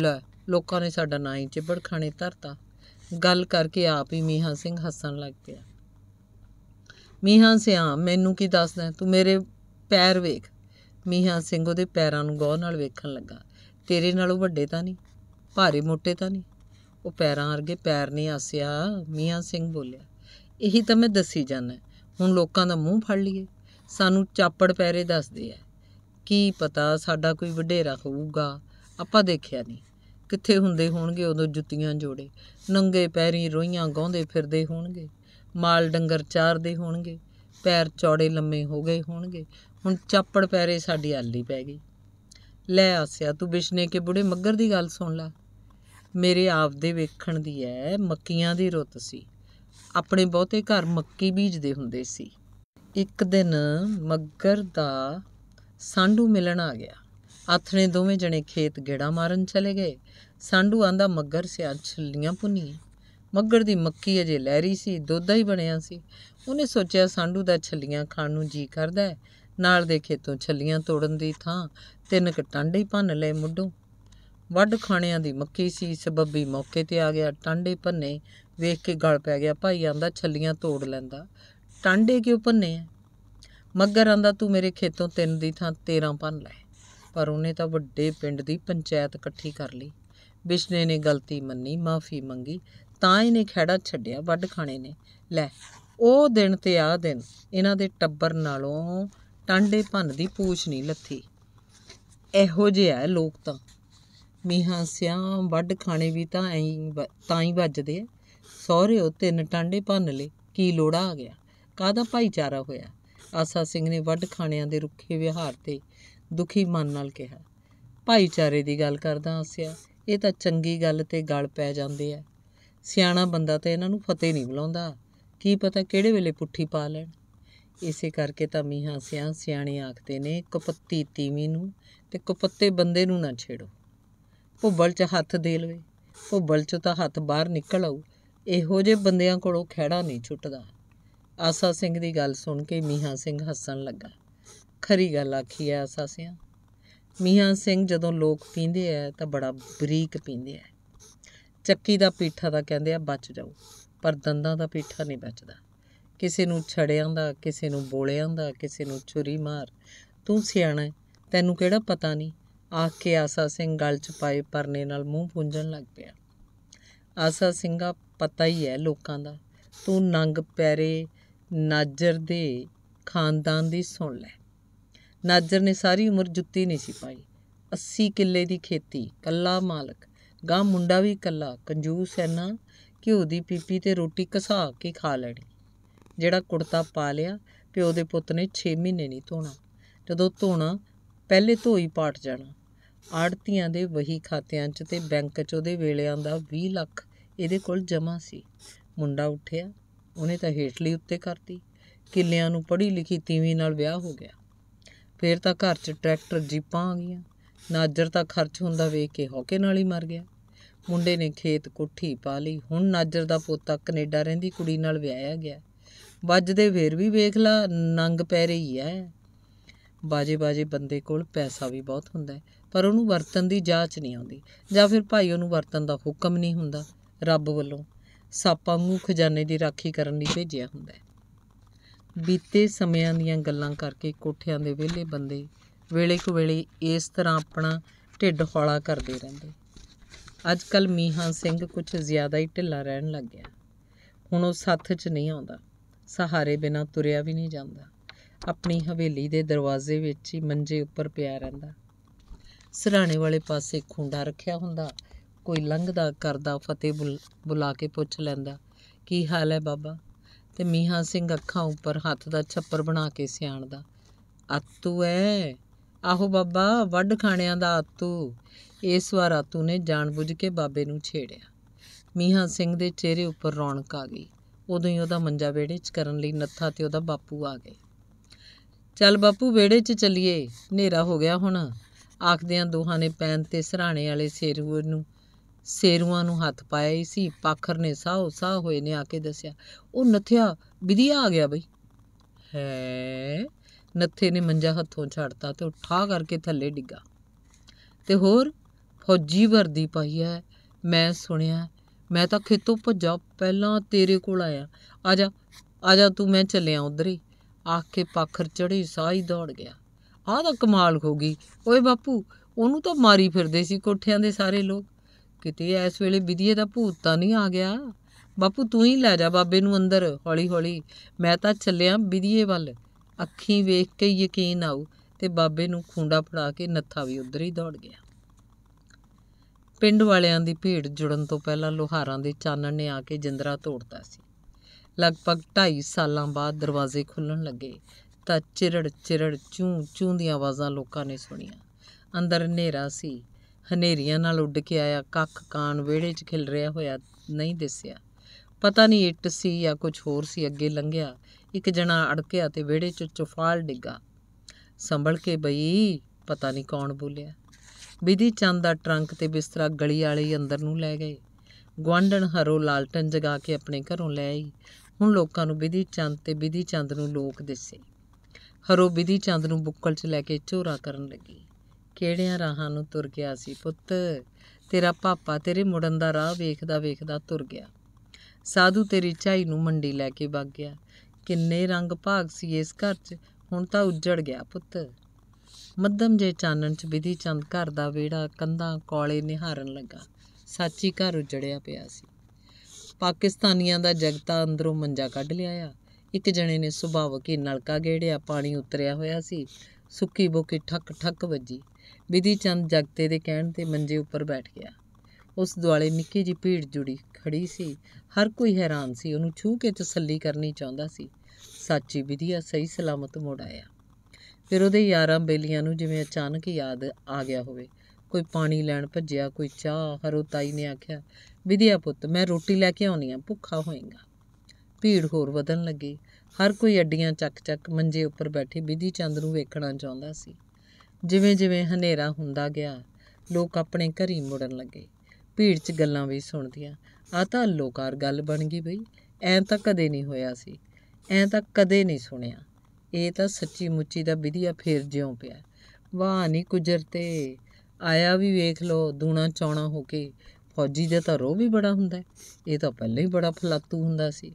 ਲੈ ਲੋਕਾਂ ਨੇ ਸਾਡਾ ਨਾਂ ਹੀ ਚਿਬੜ ਖਾਣੇ ਧਰਤਾ ਗੱਲ ਕਰਕੇ ਆਪ ਹੀ ਮੀਹਾਂ ਸਿੰਘ ਹੱਸਣ ਲੱਗ ਪਿਆ ਮੀਹਾਂ ਸਿਆ ਮੈਨੂੰ ਕੀ ਦੱਸਦਾ ਤੂੰ ਮੇਰੇ ਪੈਰ ਵੇਖ ਮੀਹਾਂ ਸਿੰਘ ਉਹਦੇ ਪੈਰਾਂ ਨੂੰ ਗੋਹ ਨਾਲ ਵੇਖਣ ਲੱਗਾ ਤੇਰੇ ਨਾਲੋਂ ਵੱਡੇ ਤਾਂ ਨਹੀਂ ਭਾਰੇ ਮੋٹے ਤਾਂ ਨਹੀਂ ਉਹ ਪੈਰਾਂ ਵਰਗੇ ਪੈਰ ਨਹੀਂ ਆਸਿਆ ਮੀਆਂ ਸਿੰਘ ਬੋਲਿਆ ਇਹੀ ਤਾਂ ਮੈਂ ਦੱਸੀ ਜਾਂਦਾ ਹੁਣ ਲੋਕਾਂ ਦਾ ਮੂੰਹ ਫੜ ਲਈਏ ਸਾਨੂੰ ਚਾਪੜ ਪੈਰੇ ਦੱਸਦੇ ਆ ਕੀ ਪਤਾ ਸਾਡਾ ਕੋਈ ਵਡੇਰਾ ਹੋਊਗਾ ਆਪਾਂ ਦੇਖਿਆ ਨਹੀਂ ਕਿੱਥੇ ਹੁੰਦੇ ਹੋਣਗੇ ਉਦੋਂ ਜੁੱਤੀਆਂ ਜੋੜੇ ਨੰਗੇ ਪੈਰੀ ਰੋਈਆਂ ਗਾਉਂਦੇ ਫਿਰਦੇ ਹੋਣਗੇ ਮਾਲ ਡੰਗਰ ਚਾਰਦੇ ਹੋਣਗੇ ਪੈਰ ਚੌੜੇ ਲੰਮੇ ਹੋ ਗਏ ਹੋਣਗੇ ਹੁਣ ਚਾਪੜ ਪੈਰੇ ਸਾਡੀ ਹਾਲੀ ਪੈ ਗਈ ਲੈ ਆਸਿਆ ਤੂੰ ਬਿਸ਼ਨੇ ਕੇ ਬੁੜੇ ਮੱਗਰ ਦੀ ਗੱਲ ਸੁਣ ਲੈ ਮੇਰੇ ਆਪ ਦੇ ਵੇਖਣ ਦੀ ਐ ਮੱਕੀਆਂ ਦੀ ਰੁੱਤ ਸੀ ਆਪਣੇ ਬਹੁਤੇ ਘਰ ਮੱਕੀ ਬੀਜਦੇ ਹੁੰਦੇ ਸੀ ਇੱਕ ਦਿਨ ਮੱਗਰ ਦਾ ਸਾਂਡੂ ਮਿਲਣ ਆ ਗਿਆ ਆਥਣੇ ਦੋਵੇਂ ਜਣੇ ਖੇਤ ਗੇੜਾ ਮਾਰਨ ਚਲੇ ਗਏ ਸਾਂਡੂ ਆਂਦਾ ਮੱਗਰ ਸੇ ਅੱਜ ਛੱਲੀਆਂ ਪੁੰਨੀਆਂ ਮੱਗਰ ਦੀ ਮੱਕੀ ਅਜੇ ਲਹਿਰੀ ਸੀ ਦੁੱਧਾ ਹੀ ਬਣਿਆ ਸੀ ਉਹਨੇ ਸੋਚਿਆ ਸਾਂਡੂ ਦਾ ਛੱਲੀਆਂ ਖਾਣ ਨੂੰ ਜੀ ਕਰਦਾ ਹੈ ਨਾਲ ਦੇ ਖੇਤੋਂ ਛੱਲੀਆਂ ਤੋੜਨ ਦੀ ਥਾਂ ਤਿੰਨ ਕਟਾਂਡੇ ਭੰਨ ਲਏ ਮੁੱਢੋਂ ਵੱਡ ਖਾਣਿਆਂ ਦੀ ਮੱਕੀ ਸੀ ਸਬੱਬੀ ਮੌਕੇ ਤੇ ਆ ਗਿਆ ਟਾਂਡੇ ਭੰਨੇ ਵੇਖ ਕੇ ਗਲ ਪੈ ਗਿਆ ਭਾਈ ਆਂਦਾ ਛੱਲੀਆਂ ਤੋੜ ਲੈਂਦਾ ਟਾਂਡੇ ਕਿਉਂ ਭੰਨੇ ਆ ਮੱਗਰ ਆਂਦਾ ਤੂੰ ਮੇਰੇ ਖੇਤੋਂ ਤਿੰਨ ਦੀ ਥਾਂ 13 ਭੰਨ ਲੈ ਪਰ ਉਹਨੇ ਤਾਂ ਵੱਡੇ ਪਿੰਡ ਦੀ ਪੰਚਾਇਤ ਇਕੱਠੀ ਕਰ ਲਈ ਬਿਸ਼ਨੇ ਨੇ ਗਲਤੀ ਮੰਨੀ ਮਾਫੀ ਮੰਗੀ ਤਾਂ ਇਹਨੇ ਖੇੜਾ ਛੱਡਿਆ ਵੱਡ ਖਾਣੇ ਨੇ ਲੈ ਉਹ ਦਿਨ ਤੇ ਆ ਦਿਨ ਇਹਨਾਂ ਦੇ ਟੱਬਰ ਨਾਲੋਂ ਟਾਂਡੇ ਭੰਨ ਦੀ ਪੂਛ ਨਹੀਂ ਲੱਥੀ ਇਹੋ ਜਿਹਾ ਲੋਕ ਤਾਂ ਮੀਹਾਂ ਸਿਆਂ ਵੱਢ ਖਾਣੇ ਵੀ ਤਾਂ ਐਂ ਤਾਂ ਹੀ ਵੱਜਦੇ ਸਹਰੇ ਸਹੁਰੇ ਤਿੰਨ ਟਾਂਡੇ ਭੰਨ ਲੇ ਕੀ ਲੋੜਾ ਆ ਗਿਆ ਕਾਹਦਾ ਭਾਈਚਾਰਾ ਹੋਇਆ ਆਸਾ ਸਿੰਘ ਨੇ ਵੱਢ ਖਾਣਿਆਂ ਦੇ ਰੁੱਖੇ ਵਿਹਾਰ ਤੇ ਦੁਖੀ ਮਨ ਨਾਲ ਕਿਹਾ ਭਾਈਚਾਰੇ ਦੀ ਗੱਲ ਕਰਦਾ ਆਸਿਆ ਇਹ ਤਾਂ ਚੰਗੀ ਗੱਲ ਤੇ ਗਲ ਪੈ ਜਾਂਦੇ ਆ ਸਿਆਣਾ ਬੰਦਾ ਤਾਂ ਇਹਨਾਂ ਨੂੰ ਫਤੇ ਨਹੀਂ ਬੁਲਾਉਂਦਾ ਕੀ ਪਤਾ ਕਿਹੜੇ ਵੇਲੇ ਪੁੱਠੀ ਪਾ ਲੈਣ ਇਸੇ ਕਰਕੇ ਤਾਂ ਮੀਹਾਂ ਸਿਆਂ ਸਿਆਣੇ ਆਖਦੇ ਨੇ ਕੁਪੱਤੀ ਤੀਵੀਂ ਨੂੰ ਤੇ ਕੁਪੱਤੇ ਬੰਦੇ ਨੂੰ ਨਾ ਛੇੜੋ ਭੁੱਬਲ 'ਚ ਹੱਥ ਦੇ ਲਵੇ ਭੁੱਬਲ 'ਚ ਤਾਂ ਹੱਥ ਬਾਹਰ ਨਿਕਲ ਆਉ ਇਹੋ ਜੇ ਬੰਦਿਆਂ ਕੋਲੋਂ ਖਿਹੜਾ ਨਹੀਂ ਛੁੱਟਦਾ ਆਸਾ ਸਿੰਘ ਦੀ ਗੱਲ ਸੁਣ ਕੇ ਮੀਹਾਂ ਸਿੰਘ ਹੱਸਣ ਲੱਗਾ ਖਰੀ ਗੱਲ ਆਖੀ ਐ ਆਸਾ ਸਿੰਘ ਮੀਹਾ ਸਿੰਘ ਜਦੋਂ ਲੋਕ ਪੀਂਦੇ ਐ ਤਾਂ ਬੜਾ ਬਰੀਕ ਪੀਂਦੇ ਐ ਚੱਕੀ ਦਾ ਪੀਠਾ ਦਾ ਕਹਿੰਦੇ ਆ ਬਚ ਜਾਓ ਪਰ ਦੰਦਾਂ ਦਾ ਪੀਠਾ ਨਹੀਂ ਬਚਦਾ ਕਿਸੇ ਨੂੰ ਛੜਿਆਂ ਦਾ ਕਿਸੇ ਨੂੰ ਬੋਲਿਆਂ ਦਾ ਕਿਸੇ ਨੂੰ ਛੁਰੀ ਮਾਰ ਤੂੰ ਸਿਆਣਾ ਤੈਨੂੰ ਕਿਹੜਾ ਪਤਾ ਨਹੀਂ ਆਖ ਕੇ ਆਸਾ ਸਿੰਘ ਗਲ 'ਚ ਪਾਏ ਪਰਨੇ ਨਾਲ ਮੂੰਹ ਪੁੰਝਣ ਲੱਗ ਪਿਆ ਆਸਾ ਸਿੰਘਾ ਪਤਾ ਹੀ ਹੈ ਲੋਕਾਂ ਦਾ ਤੂੰ ਨੰਗ ਪੈਰੇ ਨਾਜਰ ਦੇ ਖਾਨਦਾਨ ਦੀ ਸੁਣ ਲੈ ਨਾਜਰ ਨੇ ਸਾਰੀ ਉਮਰ ਜੁੱਤੀ ਨਹੀਂ ਸੀ ਪਾਈ 80 ਕਿੱਲੇ ਦੀ ਖੇਤੀ ਕੱਲਾ ਮਾਲਕ ਗਾਂ ਮੁੰਡਾ ਵੀ ਕੱਲਾ ਕੰਜੂਸ ਐ ਨਾ ਘਿਓ ਦੀ ਪੀਪੀ ਤੇ ਰੋਟੀ ਘਸਾ ਕੇ ਖਾ ਲੈਣੀ ਜਿਹੜਾ ਕੁੜਤਾ ਪਾ ਲਿਆ ਪਿਓ ਦੇ ਪੁੱਤ ਨੇ 6 ਮਹੀਨੇ ਨਹੀਂ ਧੋਣਾ ਜਦੋਂ ਧੋਣਾ ਪਹਿਲੇ ਧੋਈ ਪਾਟ ਜਾਣਾ ਆੜਤੀਆਂ ਦੇ ਵਹੀ ਖਾਤਿਆਂ 'ਚ ਤੇ ਬੈਂਕ 'ਚ ਉਹਦੇ ਵੇਲਿਆਂ ਦਾ 20 ਲੱਖ ਇਹਦੇ ਕੋਲ ਜਮ੍ਹਾਂ ਸੀ ਮੁੰਡਾ ਉੱਠਿਆ ਉਹਨੇ ਤਾਂ ਹੇਠਲੀ ਉੱਤੇ ਕਰਤੀ ਕਿੱਲਿਆਂ ਨੂੰ ਪੜ੍ਹੀ ਲਿਖੀ ਤੀਵੀਂ ਨਾਲ ਵਿਆਹ ਹੋ ਗਿਆ ਫੇਰ ਤਾਂ ਘਰ 'ਚ ਟਰੈਕਟਰ ਜੀਪਾਂ ਆ ਗਈਆਂ ਨਾਜਰ ਤਾਂ ਖਰਚ ਹੁੰਦਾ ਵੇਖ ਕੇ ਹੌਕੇ ਨਾਲ ਹੀ ਮਰ ਗਿਆ ਮੁੰਡੇ ਨੇ ਖੇਤ ਕੋਠੀ ਪਾ ਲਈ ਹੁਣ ਨਾਜਰ ਦਾ ਪੋਤਾ ਕੈਨੇਡਾ ਰਹਿੰਦੀ ਕੁੜੀ ਨਾਲ ਵਿਆਹਿਆ ਗਿਆ ਵੱਜਦੇ ਫੇਰ ਵੀ ਵੇਖ ਲਾ ਨੰਗ ਪੈ ਰਹੀ ਐ ਬਾਜੇ ਬਾਜੇ ਬੰਦੇ ਕੋਲ ਪੈਸਾ ਵੀ ਬਹੁਤ ਹੁੰਦਾ ਹੈ ਪਰ ਉਹਨੂੰ ਵਰਤਨ ਦੀ ਜਾਂਚ ਨਹੀਂ ਆਉਂਦੀ ਜਾਂ ਫਿਰ ਭਾਈ ਉਹਨੂੰ ਵਰਤਨ ਦਾ ਹੁਕਮ ਨਹੀਂ ਹੁੰਦਾ ਰੱਬ ਵੱਲੋਂ ਸਾਪਾਂ ਨੂੰ ਖਜ਼ਾਨੇ ਦੀ ਰਾਖੀ ਕਰਨ ਲਈ ਭੇਜਿਆ ਹੁੰਦਾ ਹੈ ਬੀਤੇ ਸਮਿਆਂ ਦੀਆਂ ਗੱਲਾਂ ਕਰਕੇ ਕੋਠਿਆਂ ਦੇ ਵਿਹਲੇ ਬੰਦੇ ਵੇਲੇ ਕੋ ਵੇਲੇ ਇਸ ਤਰ੍ਹਾਂ ਆਪਣਾ ਢਿੱਡ ਹੌਲਾ ਕਰਦੇ ਰਹਿੰਦੇ ਅੱਜ ਕੱਲ ਮੀਹਾਂ ਸਿੰਘ ਕੁਝ ਜ਼ਿਆਦਾ ਹੀ ਢਿੱਲਾ ਰਹਿਣ ਲੱਗ ਗਿਆ ਹੁਣ ਉਹ ਸਾਥ 'ਚ ਨਹੀਂ ਆਉਂਦਾ ਸਹਾਰੇ ਬਿਨਾ ਤੁਰਿਆ ਵੀ ਨਹੀਂ ਜਾਂਦਾ ਆਪਣੀ ਹਵੇਲੀ ਦੇ ਦਰਵਾਜ਼ੇ ਵਿੱਚ ਹੀ ਮੰਜੇ ਉੱਪਰ ਪਿਆ ਰਹਿੰਦਾ ਸਰਾਣੇ ਵਾਲੇ ਪਾਸੇ ਖੁੰਡਾ ਰੱਖਿਆ ਹੁੰਦਾ ਕੋਈ ਲੰਘਦਾ ਕਰਦਾ ਫਤਿਹ ਬੁਲਾ ਕੇ ਪੁੱਛ ਲੈਂਦਾ ਕੀ ਹਾਲ ਹੈ ਬਾਬਾ ਤੇ ਮੀਹਾ ਸਿੰਘ ਅੱਖਾਂ ਉੱਪਰ ਹੱਥ ਦਾ ਛੱਪਰ ਬਣਾ ਕੇ ਸਿਆਣਦਾ ਆਤੂ ਐ ਆਹੋ ਬਾਬਾ ਵੱਡ ਖਾਣਿਆਂ ਦਾ ਆਤੂ ਇਸ ਵਾਰ ਅਤੂ ਨੇ ਜਾਣਬੁੱਝ ਕੇ ਬਾਬੇ ਨੂੰ ਛੇੜਿਆ ਮੀਹਾ ਸਿੰਘ ਦੇ ਚਿਹਰੇ ਉੱਪਰ ਰੌਣਕ ਆ ਗਈ ਉਦੋਂ ਹੀ ਉਹਦਾ ਮੰਜਾ ਵੇੜੇ 'ਚ ਕਰਨ ਲਈ ਨੱਥਾ ਤੇ ਉਹਦਾ ਬਾਪੂ ਆ ਗਏ ਚੱਲ ਬਾਪੂ ਵੇੜੇ 'ਚ ਚੱਲੀਏ ਹਨੇਰਾ ਹੋ ਗਿਆ ਹੁਣ ਆਖਦਿਆਂ ਦੋਹਾਂ ਨੇ ਪੈਨ ਤੇ ਸਰਾਣੇ ਵਾਲੇ ਸੇਰੂਏ ਨੂੰ ਸੇਰੂਆਂ ਨੂੰ ਹੱਥ ਪਾਇਆ ਹੀ ਸੀ ਪਾਖਰ ਨੇ ਸਾਹ ਸਾਹ ਹੋਏ ਨੇ ਆ ਕੇ ਦੱਸਿਆ ਉਹ ਨਥਿਆ ਵਿਧਿਆ ਆ ਗਿਆ ਬਈ ਹੈ ਨਥੇ ਨੇ ਮੰਜਾ ਹੱਥੋਂ ਛੱਡਤਾ ਤੇ ਉਠਾ ਕਰਕੇ ਥੱਲੇ ਡਿੱਗਾ ਤੇ ਹੋਰ ਫੌਜੀ ਵਰਦੀ ਪਾਈ ਹੈ ਮੈਂ ਸੁਣਿਆ ਮੈਂ ਤਾਂ ਖੇਤੋਂ ਭੱਜਾ ਪਹਿਲਾਂ ਤੇਰੇ ਕੋਲ ਆਇਆ ਆ ਜਾ ਆ ਜਾ ਤੂੰ ਮੈਂ ਚੱਲਿਆ ਉਧਰ ਹੀ ਆਖ ਕੇ ਪਾਖਰ ਚੜੀ ਸਾਈ ਦੌੜ ਗਿਆ ਆਹ ਤਾਂ ਕਮਾਲ ਹੋ ਗਈ ਓਏ ਬਾਪੂ ਉਹਨੂੰ ਤਾਂ ਮਾਰੀ ਫਿਰਦੇ ਸੀ ਕੋਠਿਆਂ ਦੇ ਸਾਰੇ ਲੋਕ ਕਿਤੇ ਇਸ ਵੇਲੇ ਵਿਧੀਏ ਦਾ ਭੂਤ ਤਾਂ ਨਹੀਂ ਆ ਗਿਆ ਬਾਪੂ ਤੂੰ ਹੀ ਲੈ ਜਾ ਬਾਬੇ ਨੂੰ ਅੰਦਰ ਹੌਲੀ ਹੌਲੀ ਮੈਂ ਤਾਂ ਚੱਲਿਆ ਵਿਧੀਏ ਵੱਲ ਅੱਖੀਂ ਵੇਖ ਕੇ ਯਕੀਨ ਆਉ ਤੇ ਬਾਬੇ ਨੂੰ ਖੁੰਡਾ ਫੜਾ ਕੇ ਨੱਥਾ ਵੀ ਉਧਰ ਹੀ ਦੌੜ ਗਿਆ ਪਿੰਡ ਵਾਲਿਆਂ ਦੀ ਭੀੜ ਜੁੜਨ ਤੋਂ ਪਹਿਲਾਂ ਲੋਹਾਰਾਂ ਦੇ ਚਾਨਣ ਨੇ ਆ ਕੇ ਜਿੰਦਰਾ ਤੋੜਤਾ ਸੀ ਲਗਭਗ 2.5 ਸਾਲਾਂ ਬਾਅਦ ਦਰਵਾਜ਼ੇ ਖੁੱਲਣ ਲੱਗੇ ਤਾਂ ਚਿਰੜ ਚਿਰੜ ਚੂੰ ਚੂੰ ਦੀਆਂ ਆਵਾਜ਼ਾਂ ਲੋਕਾਂ ਨੇ ਸੁਣੀਆਂ ਅੰਦਰ ਹਨੇਰਾ ਸੀ ਹਨੇਰੀਆਂ ਨਾਲ ਉੱਡ ਕੇ ਆਇਆ ਕੱਖ ਕਾਨ ਵਿਹੜੇ 'ਚ ਖਿਲ ਰਿਹਾ ਹੋਇਆ ਨਹੀਂ ਦਿਸਿਆ ਪਤਾ ਨਹੀਂ ਇੱਟ ਸੀ ਜਾਂ ਕੁਝ ਹੋਰ ਸੀ ਅੱਗੇ ਲੰਘਿਆ ਇੱਕ ਜਣਾ ਅੜਕਿਆ ਤੇ ਵਿਹੜੇ 'ਚ ਚੁਫਾਲ ਡਿੱਗਾ ਸੰਭਲ ਕੇ ਬਈ ਪਤਾ ਨਹੀਂ ਕੌਣ ਬੋਲਿਆ ਬਿਧੀ ਚੰਦ ਦਾ ਟਰੰਕ ਤੇ ਬਿਸਤਰਾ ਗਲੀ ਵਾਲੇ ਅੰਦਰ ਨੂੰ ਲੈ ਗਏ ਗਵਾਂਡਣ ਹਰੋ ਲਾਲਟਨ ਜਗਾ ਕੇ ਆਪਣੇ ਘਰੋਂ ਲੈ ਆਈ ਹੁਣ ਲੋਕਾਂ ਨੂੰ ਬਿਧੀ ਚੰਦ ਤੇ ਬਿਧੀ ਚੰਦ ਨੂੰ ਲੋਕ ਦਿਸੇ ਹਰੋ ਵਿਧੀ ਚੰਦ ਨੂੰ ਬੁੱਕਲ 'ਚ ਲੈ ਕੇ ਝੋਰਾ ਕਰਨ ਲੱਗੀ ਕਿਹੜਿਆਂ ਰਾਹਾਂ ਨੂੰ ਤੁਰ ਗਿਆ ਸੀ ਪੁੱਤ ਤੇਰਾ ਪਾਪਾ ਤੇਰੇ ਮੁੜਨ ਦਾ ਰਾਹ ਵੇਖਦਾ ਵੇਖਦਾ ਤੁਰ ਗਿਆ ਸਾਧੂ ਤੇਰੀ ਝਾਈ ਨੂੰ ਮੰਡੀ ਲੈ ਕੇ ਵਗ ਗਿਆ ਕਿੰਨੇ ਰੰਗ ਭਾਗ ਸੀ ਇਸ ਘਰ 'ਚ ਹੁਣ ਤਾਂ ਉੱਜੜ ਗਿਆ ਪੁੱਤ ਮੱਧਮ ਜੇ ਚਾਨਣ 'ਚ ਵਿਧੀ ਚੰਦ ਘਰ ਦਾ ਵੇੜਾ ਕੰਧਾਂ ਕੋਲੇ ਨਿਹਾਰਨ ਲੱਗਾ ਸਾਚੀ ਘਰ ਉਜੜਿਆ ਪਿਆ ਸੀ ਪਾਕਿਸਤਾਨੀਆਂ ਦਾ ਜਗਤਾ ਅੰਦਰੋਂ ਮੰਜਾ ਕੱਢ ਲਿਆ ਆ ਇੱਕ ਜਣੇ ਨੇ ਸੁਭਾਵਕ ਹੀ ਨਲਕਾ ਗੇੜਿਆ ਪਾਣੀ ਉਤਰਿਆ ਹੋਇਆ ਸੀ ਸੁੱਕੀ ਬੋਕੀ ਠੱਕ ਠੱਕ ਵੱਜੀ ਵਿਧੀ ਚੰਦ ਜਗਤੇ ਦੇ ਕਹਿਣ ਤੇ ਮੰਜੇ ਉੱਪਰ ਬੈਠ ਗਿਆ ਉਸ ਦੁਆਲੇ ਨਿੱਕੀ ਜੀ ਭੀੜ ਜੁੜੀ ਖੜੀ ਸੀ ਹਰ ਕੋਈ ਹੈਰਾਨ ਸੀ ਉਹਨੂੰ ਛੂ ਕੇ ਤਸੱਲੀ ਕਰਨੀ ਚਾਹੁੰਦਾ ਸੀ ਸੱਚੀ ਵਿਧੀਆ ਸਹੀ ਸਲਾਮਤ ਮੋੜ ਆਇਆ ਫਿਰ ਉਹਦੇ ਯਾਰਾਂ ਬੇਲੀਆਂ ਨੂੰ ਜਿਵੇਂ ਅਚਾਨਕ ਯਾਦ ਆ ਗਿਆ ਹੋਵੇ ਕੋਈ ਪਾਣੀ ਲੈਣ ਭੱਜਿਆ ਕੋਈ ਚਾਹ ਹਰੋ ਤਾਈ ਨੇ ਆਖਿਆ ਵਿਧਿਆ ਪੁੱਤ ਮੈਂ ਰੋਟੀ ਲੈ ਕੇ ਆਉਣੀ ਆ ਭੁੱਖਾ ਹੋਏਗਾ ਭੀੜ ਹੋਰ ਵਧਣ ਲੱਗੀ ਹਰ ਕੋਈ ਅੱਡੀਆਂ ਚੱਕ-ਚੱਕ ਮੰਜੇ ਉੱਪਰ ਬੈਠੇ ਵਿਧੀ ਚੰਦ ਨੂੰ ਵੇਖਣਾ ਚਾਹੁੰਦਾ ਸੀ ਜਿਵੇਂ-ਜਿਵੇਂ ਹਨੇਰਾ ਹੁੰਦਾ ਗਿਆ ਲੋਕ ਆਪਣੇ ਘਰੀ ਮੁੜਨ ਲੱਗੇ ਭੀੜ 'ਚ ਗੱਲਾਂ ਵੀ ਸੁਣਦੀਆਂ ਆ ਤਾਂ ਲੋਕਾਰ ਗੱਲ ਬਣ ਗਈ ਬਈ ਐਂ ਤਾਂ ਕਦੇ ਨਹੀਂ ਹੋਇਆ ਸੀ ਐਂ ਤਾਂ ਕਦੇ ਨਹੀਂ ਸੁਣਿਆ ਇਹ ਤਾਂ ਸੱਚੀ ਮੁੱਚੀ ਦਾ ਵਿਧੀਆ ਫੇਰ ਜਿਉਂ ਪਿਆ ਵਾਹ ਨਹੀਂ ਕੁਜਰਤੇ ਆਇਆ ਵੀ ਵੇਖ ਲੋ ਦੂਣਾ ਚੌਣਾ ਹੋ ਕੇ ਫੌਜੀ ਦਾ ਤਾਂ ਰੋ ਵੀ ਬੜਾ ਹੁੰਦਾ ਇਹ ਤਾਂ ਪਹਿਲਾਂ ਹੀ ਬੜਾ ਫਲਾਤੂ ਹੁੰਦਾ ਸੀ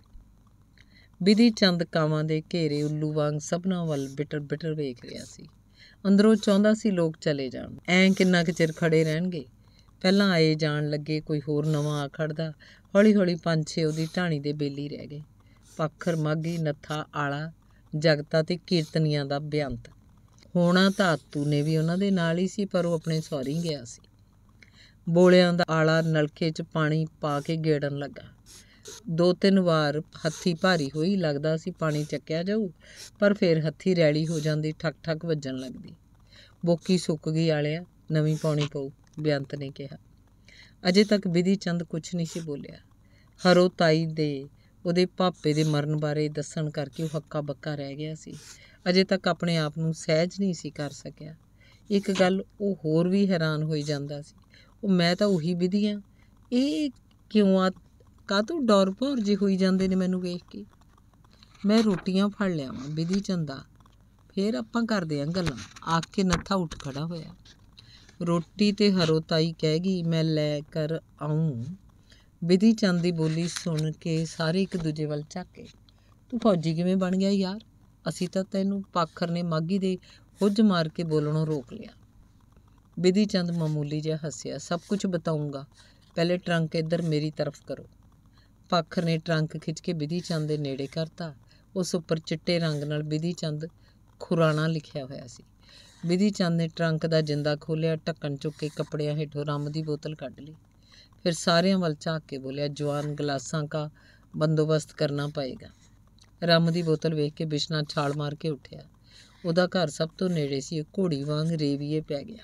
ਬਿਧੀ ਚੰਦ ਕਾਵਾਂ ਦੇ ਘੇਰੇ ਉੱਲੂ ਵਾਂਗ ਸਭਨਾਂ ਵੱਲ ਬਿਟਰ ਬਿਟਰ ਵੇਖ ਰਿਹਾ ਸੀ ਅੰਦਰੋਂ ਚਾਹੁੰਦਾ ਸੀ ਲੋਕ ਚਲੇ ਜਾਣ ਐਂ ਕਿੰਨਾ ਕੁ ਚਿਰ ਖੜੇ ਰਹਿਣਗੇ ਪਹਿਲਾਂ ਆਏ ਜਾਣ ਲੱਗੇ ਕੋਈ ਹੋਰ ਨਵਾਂ ਆ ਖੜਦਾ ਹੌਲੀ-ਹੌਲੀ ਪੰਜ ਛੇ ਉਹਦੀ ਢਾਣੀ ਦੇ ਬੇਲੀ ਰਹਿ ਗਏ ਪਖਰ ਮਾਗੀ ਨੱਥਾ ਆਲਾ ਜਗਤਾ ਤੇ ਕੀਰਤਨੀਆਂ ਦਾ ਬਿਆੰਤ ਹੋਣਾ ਧਾਤੂ ਨੇ ਵੀ ਉਹਨਾਂ ਦੇ ਨਾਲ ਹੀ ਸੀ ਪਰ ਉਹ ਆਪਣੇ ਸੌਰੀ ਗਿਆ ਸੀ ਬੋਲਿਆਂ ਦਾ ਆਲਾ ਨਲਕੇ 'ਚ ਪਾਣੀ ਪਾ ਕੇ ਗੇੜਨ ਲੱਗਾ ਦੋ ਤਿੰਨ ਵਾਰ ਹੱਥੀ ਭਾਰੀ ਹੋਈ ਲੱਗਦਾ ਸੀ ਪਾਣੀ ਚੱਕਿਆ ਜਾਊ ਪਰ ਫਿਰ ਹੱਥੀ ਰੈਲੀ ਹੋ ਜਾਂਦੀ ਠਕ ਠਕ ਵੱਜਣ ਲੱਗਦੀ ਬੋਕੀ ਸੁੱਕ ਗਈ ਆਲਿਆ ਨਵੀਂ ਪਾਉਣੀ ਪਊ ਬਿਆੰਤ ਨੇ ਕਿਹਾ ਅਜੇ ਤੱਕ ਵਿਧੀ ਚੰਦ ਕੁਝ ਨਹੀਂ ਸੀ ਬੋਲਿਆ ਹਰੋ ਤਾਈ ਦੇ ਉਹਦੇ ਪਾਪੇ ਦੇ ਮਰਨ ਬਾਰੇ ਦੱਸਣ ਕਰਕੇ ਉਹ ਹੱਕਾ ਬੱਕਾ ਰਹਿ ਗਿਆ ਸੀ ਅਜੇ ਤੱਕ ਆਪਣੇ ਆਪ ਨੂੰ ਸਹਿਜ ਨਹੀਂ ਸੀ ਕਰ ਸਕਿਆ ਇੱਕ ਗੱਲ ਉਹ ਹੋਰ ਵੀ ਹੈਰਾਨ ਹੋਈ ਜਾਂਦਾ ਸੀ ਉਹ ਮੈਂ ਤਾਂ ਉਹੀ ਵਿਧੀਆਂ ਇਹ ਕਿਉਂ ਆ ਕਾਤੋਂ ਡੌਰ ਭੌਰ ਜੇ ਹੋਈ ਜਾਂਦੇ ਨੇ ਮੈਨੂੰ ਵੇਖ ਕੇ ਮੈਂ ਰੋਟੀਆਂ ਫੜ ਲਿਆਵਾਂ ਵਿਧੀ ਚੰਦਾ ਫੇਰ ਆਪਾਂ ਕਰਦੇ ਆਂ ਗੱਲਾਂ ਆ ਕੇ ਨੱਥਾ ਉੱਠ ਖੜਾ ਹੋਇਆ ਰੋਟੀ ਤੇ ਹਰੋਤਾਈ ਕਹਿ ਗਈ ਮੈਂ ਲੈ ਕਰ ਆਉਂ ਵਿਧੀ ਚੰਦ ਦੀ ਬੋਲੀ ਸੁਣ ਕੇ ਸਾਰੇ ਇੱਕ ਦੂਜੇ ਵੱਲ ਝਾਕੇ ਤੂੰ ਫੌਜੀ ਕਿਵੇਂ ਬਣ ਗਿਆ ਯਾਰ ਅਸੀਂ ਤਾਂ ਤੈਨੂੰ ਪਾਖਰ ਨੇ ਮਾਗੀ ਦੇ ਹੁੱਜ ਮਾਰ ਕੇ ਬੋਲਣੋਂ ਰੋਕ ਲਿਆ ਵਿਧੀ ਚੰਦ ਮਾਮੂਲੀ ਜਿਹਾ ਹੱਸਿਆ ਸਭ ਕੁਝ ਬਤਾਉਂਗਾ ਪਹਿਲੇ ਟਰੰਕ ਇੱਧਰ ਮੇਰੀ ਤਰਫ ਕਰੋ ਪਾਖਰ ਨੇ ਟਰੰਕ ਖਿੱਚ ਕੇ ਵਿਧੀ ਚੰਦ ਦੇ ਨੇੜੇ ਕਰਤਾ ਉਸ ਉੱਪਰ ਚਿੱਟੇ ਰੰਗ ਨਾਲ ਵਿਧੀ ਚੰਦ ਖੁਰਾਣਾ ਲਿਖਿਆ ਹੋਇਆ ਸੀ ਵਿਧੀ ਚੰਦ ਨੇ ਟਰੰਕ ਦਾ ਜਿੰਦਾ ਖੋਲਿਆ ਢੱਕਣ ਚੁੱਕ ਕੇ ਕੱਪੜਿਆਂ ਹੇਠੋਂ ਰੰਮ ਦੀ ਬੋਤਲ ਕੱਢ ਲਈ ਫਿਰ ਸਾਰਿਆਂ ਵੱਲ ਝਾਕ ਕੇ ਬੋਲਿਆ ਜਵਾਨ ਗਲਾਸਾਂ ਦਾ ਬੰਦੋਬਸਤ ਕਰਨਾ ਪਏਗਾ ਰੰਮ ਦੀ ਬੋਤਲ ਵੇਖ ਕੇ ਬਿਸ਼ਨਾ ਛਾਲ ਮਾਰ ਕੇ ਉੱਠਿਆ ਉਹਦਾ ਘਰ ਸਭ ਤੋਂ ਨੇੜੇ ਸੀ ਉਹ ਘੋੜੀ ਵਾਂਗ ਰੇਵੀਏ ਪੈ ਗਿਆ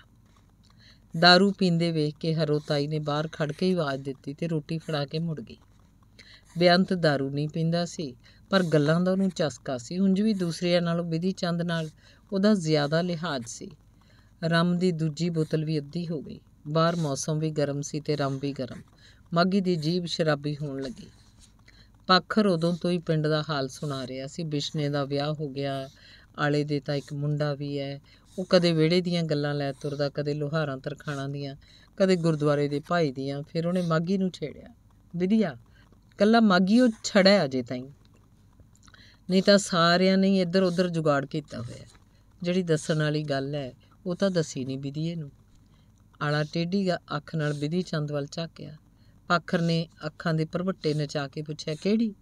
दारू ਪੀਂਦੇ ਵੇਖ ਕੇ ਹਰੋਤਾਈ ਨੇ ਬਾਹਰ ਖੜ ਕੇ ਹੀ ਆਵਾਜ਼ ਦਿੱਤੀ ਤੇ ਰੋਟੀ ਫੜਾ ਕੇ ਮੁੜ ਗਈ ਬੇਅੰਤ दारू ਨਹੀਂ ਪੀਂਦਾ ਸੀ ਪਰ ਗੱਲਾਂ ਦਾ ਉਹਨੂੰ ਚਸਕਾ ਸੀ ਹੁਣ ਵੀ ਦੂਸਰਿਆਂ ਨਾਲੋਂ ਵਿਧੀ ਚੰਦ ਨਾਲ ਉਹਦਾ ਜ਼ਿਆਦਾ ਲਿਹਾਜ਼ ਸੀ ਰਮ ਦੀ ਦੂਜੀ ਬੋਤਲ ਵੀ ਅੱਧੀ ਹੋ ਗਈ ਬਾਹਰ ਮੌਸਮ ਵੀ ਗਰਮ ਸੀ ਤੇ ਰਮ ਵੀ ਗਰਮ ਮਾਗੀ ਦੀ ਜੀਬ ਸ਼ਰਾਬੀ ਹੋਣ ਲੱਗੀ ਪੱਖਰ ਉਦੋਂ ਤੋਂ ਹੀ ਪਿੰਡ ਦਾ ਹਾਲ ਸੁਣਾ ਰਿਹਾ ਸੀ ਬਿਸ਼ਨੇ ਦਾ ਵਿਆਹ ਹੋ ਗਿਆ ਆਲੇ ਦੇ ਤਾਂ ਇੱਕ ਮੁੰਡਾ ਵੀ ਹੈ ਉਹ ਕਦੇ ਵਿਹੜੇ ਦੀਆਂ ਗੱਲਾਂ ਲੈ ਤੁਰਦਾ ਕਦੇ ਲੋਹਾਰਾਂ ਤਰਖਾਣਾ ਦੀਆਂ ਕਦੇ ਗੁਰਦੁਆਰੇ ਦੇ ਭਾਈ ਦੀਆਂ ਫਿਰ ਉਹਨੇ ਮਾਗੀ ਨੂੰ ਛੇੜਿਆ ਵਿਧੀਆ ਕੱਲਾ ਉਹ ਛੜਾ ਅਜੇ ਤਾਈਂ ਨਹੀਂ ਤਾਂ ਸਾਰਿਆਂ ਨੇ ਇੱਧਰ ਉੱਧਰ ਜੁਗਾੜ ਕੀਤਾ ਹੋਇਆ ਜਿਹੜੀ ਦੱਸਣ ਵਾਲੀ ਗੱਲ ਹੈ ਉਹ ਤਾਂ ਦੱਸੀ ਨਹੀਂ ਵਿਧੀਏ ਨੂੰ ਆਲਾ ਟੇਢੀ ਅੱਖ ਨਾਲ ਵਿਧੀ ਚੰਦ ਵੱਲ ਝਾਕਿਆ ਪਾਖਰ ਨੇ ਅੱਖਾਂ ਦੇ ਪਰਵੱਟੇ ਨਚਾ ਕੇ ਪੁੱਛਿਆ ਕਿਹੜੀ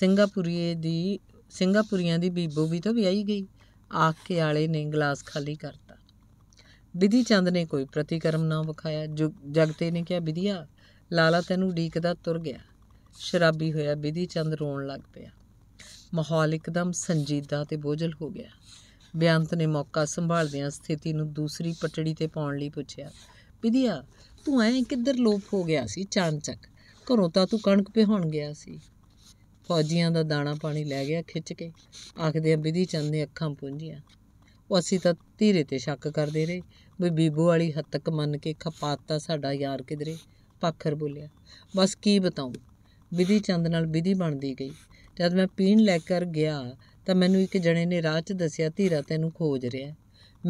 ਸਿੰਗਾਪੁਰੀਏ ਦੀ ਸਿੰਗਾਪੁਰੀਆਂ ਦੀ ਬੀਬੋ ਵੀ ਤਾਂ ਵਿਆਹੀ ਗਈ ਆਖ ਕੇ ਆਲੇ ਨੇ ਗਲਾਸ ਖਾਲੀ ਕਰਤਾ ਵਿਧੀ ਚੰਦ ਨੇ ਕੋਈ ਪ੍ਰਤੀਕਰਮ ਨਾ ਵਿਖਾਇਆ ਜਗਤੇ ਨੇ ਕਿਹਾ ਵਿਧੀਆ ਲਾਲਾ ਤੈਨੂੰ ਢੀਕਦਾ ਤੁਰ ਗਿਆ ਸ਼ਰਾਬੀ ਹੋਇਆ ਬਿਧੀ ਚੰਦ ਰੋਣ ਲੱਗ ਪਿਆ ਮਾਹੌਲ ਇੱਕਦਮ ਸੰਜੀਦਾ ਤੇ ਬੋਝਲ ਹੋ ਗਿਆ ਬਿਆੰਤ ਨੇ ਮੌਕਾ ਸੰਭਾਲਦਿਆਂ ਸਥਿਤੀ ਨੂੰ ਦੂਸਰੀ ਪਟੜੀ ਤੇ ਪਾਉਣ ਲਈ ਪੁੱਛਿਆ ਬਿਧੀਆ ਤੂੰ ਐ ਕਿੱਧਰ ਲੋਪ ਹੋ ਗਿਆ ਸੀ ਚਾਂਚਕ ਘਰੋਂ ਤਾਂ ਤੂੰ ਕਣਕ ਪਿਹਾਉਣ ਗਿਆ ਸੀ ਫੌਜੀਆਂ ਦਾ ਦਾਣਾ ਪਾਣੀ ਲੈ ਗਿਆ ਖਿੱਚ ਕੇ ਆਖਦੇ ਆ ਬਿਧੀ ਚੰਦ ਨੇ ਅੱਖਾਂ ਪੁੰਝੀਆਂ ਉਹ ਅਸੀਂ ਤਾਂ ਧੀਰੇ ਤੇ ਸ਼ੱਕ ਕਰਦੇ ਰਹੇ ਵੀ ਬੀਬੋ ਵਾਲੀ ਹੱਤਕ ਮੰਨ ਕੇ ਖਪਾਤਾ ਸਾਡਾ ਯਾਰ ਕਿਧਰੇ ਪਾਖਰ ਬੋਲਿਆ ਬਸ ਕੀ ਬਤਾਉਂ ਵਿਧੀ ਚੰਦ ਨਾਲ ਵਿਧੀ ਬਣਦੀ ਗਈ ਜਦ ਮੈਂ ਪੀਣ ਲੈ ਕੇ ਗਿਆ ਤਾਂ ਮੈਨੂੰ ਇੱਕ ਜਣੇ ਨੇ ਰਾਹ 'ਚ ਦੱਸਿਆ ਧੀਰਾ ਤੈਨੂੰ ਖੋਜ ਰਿਹਾ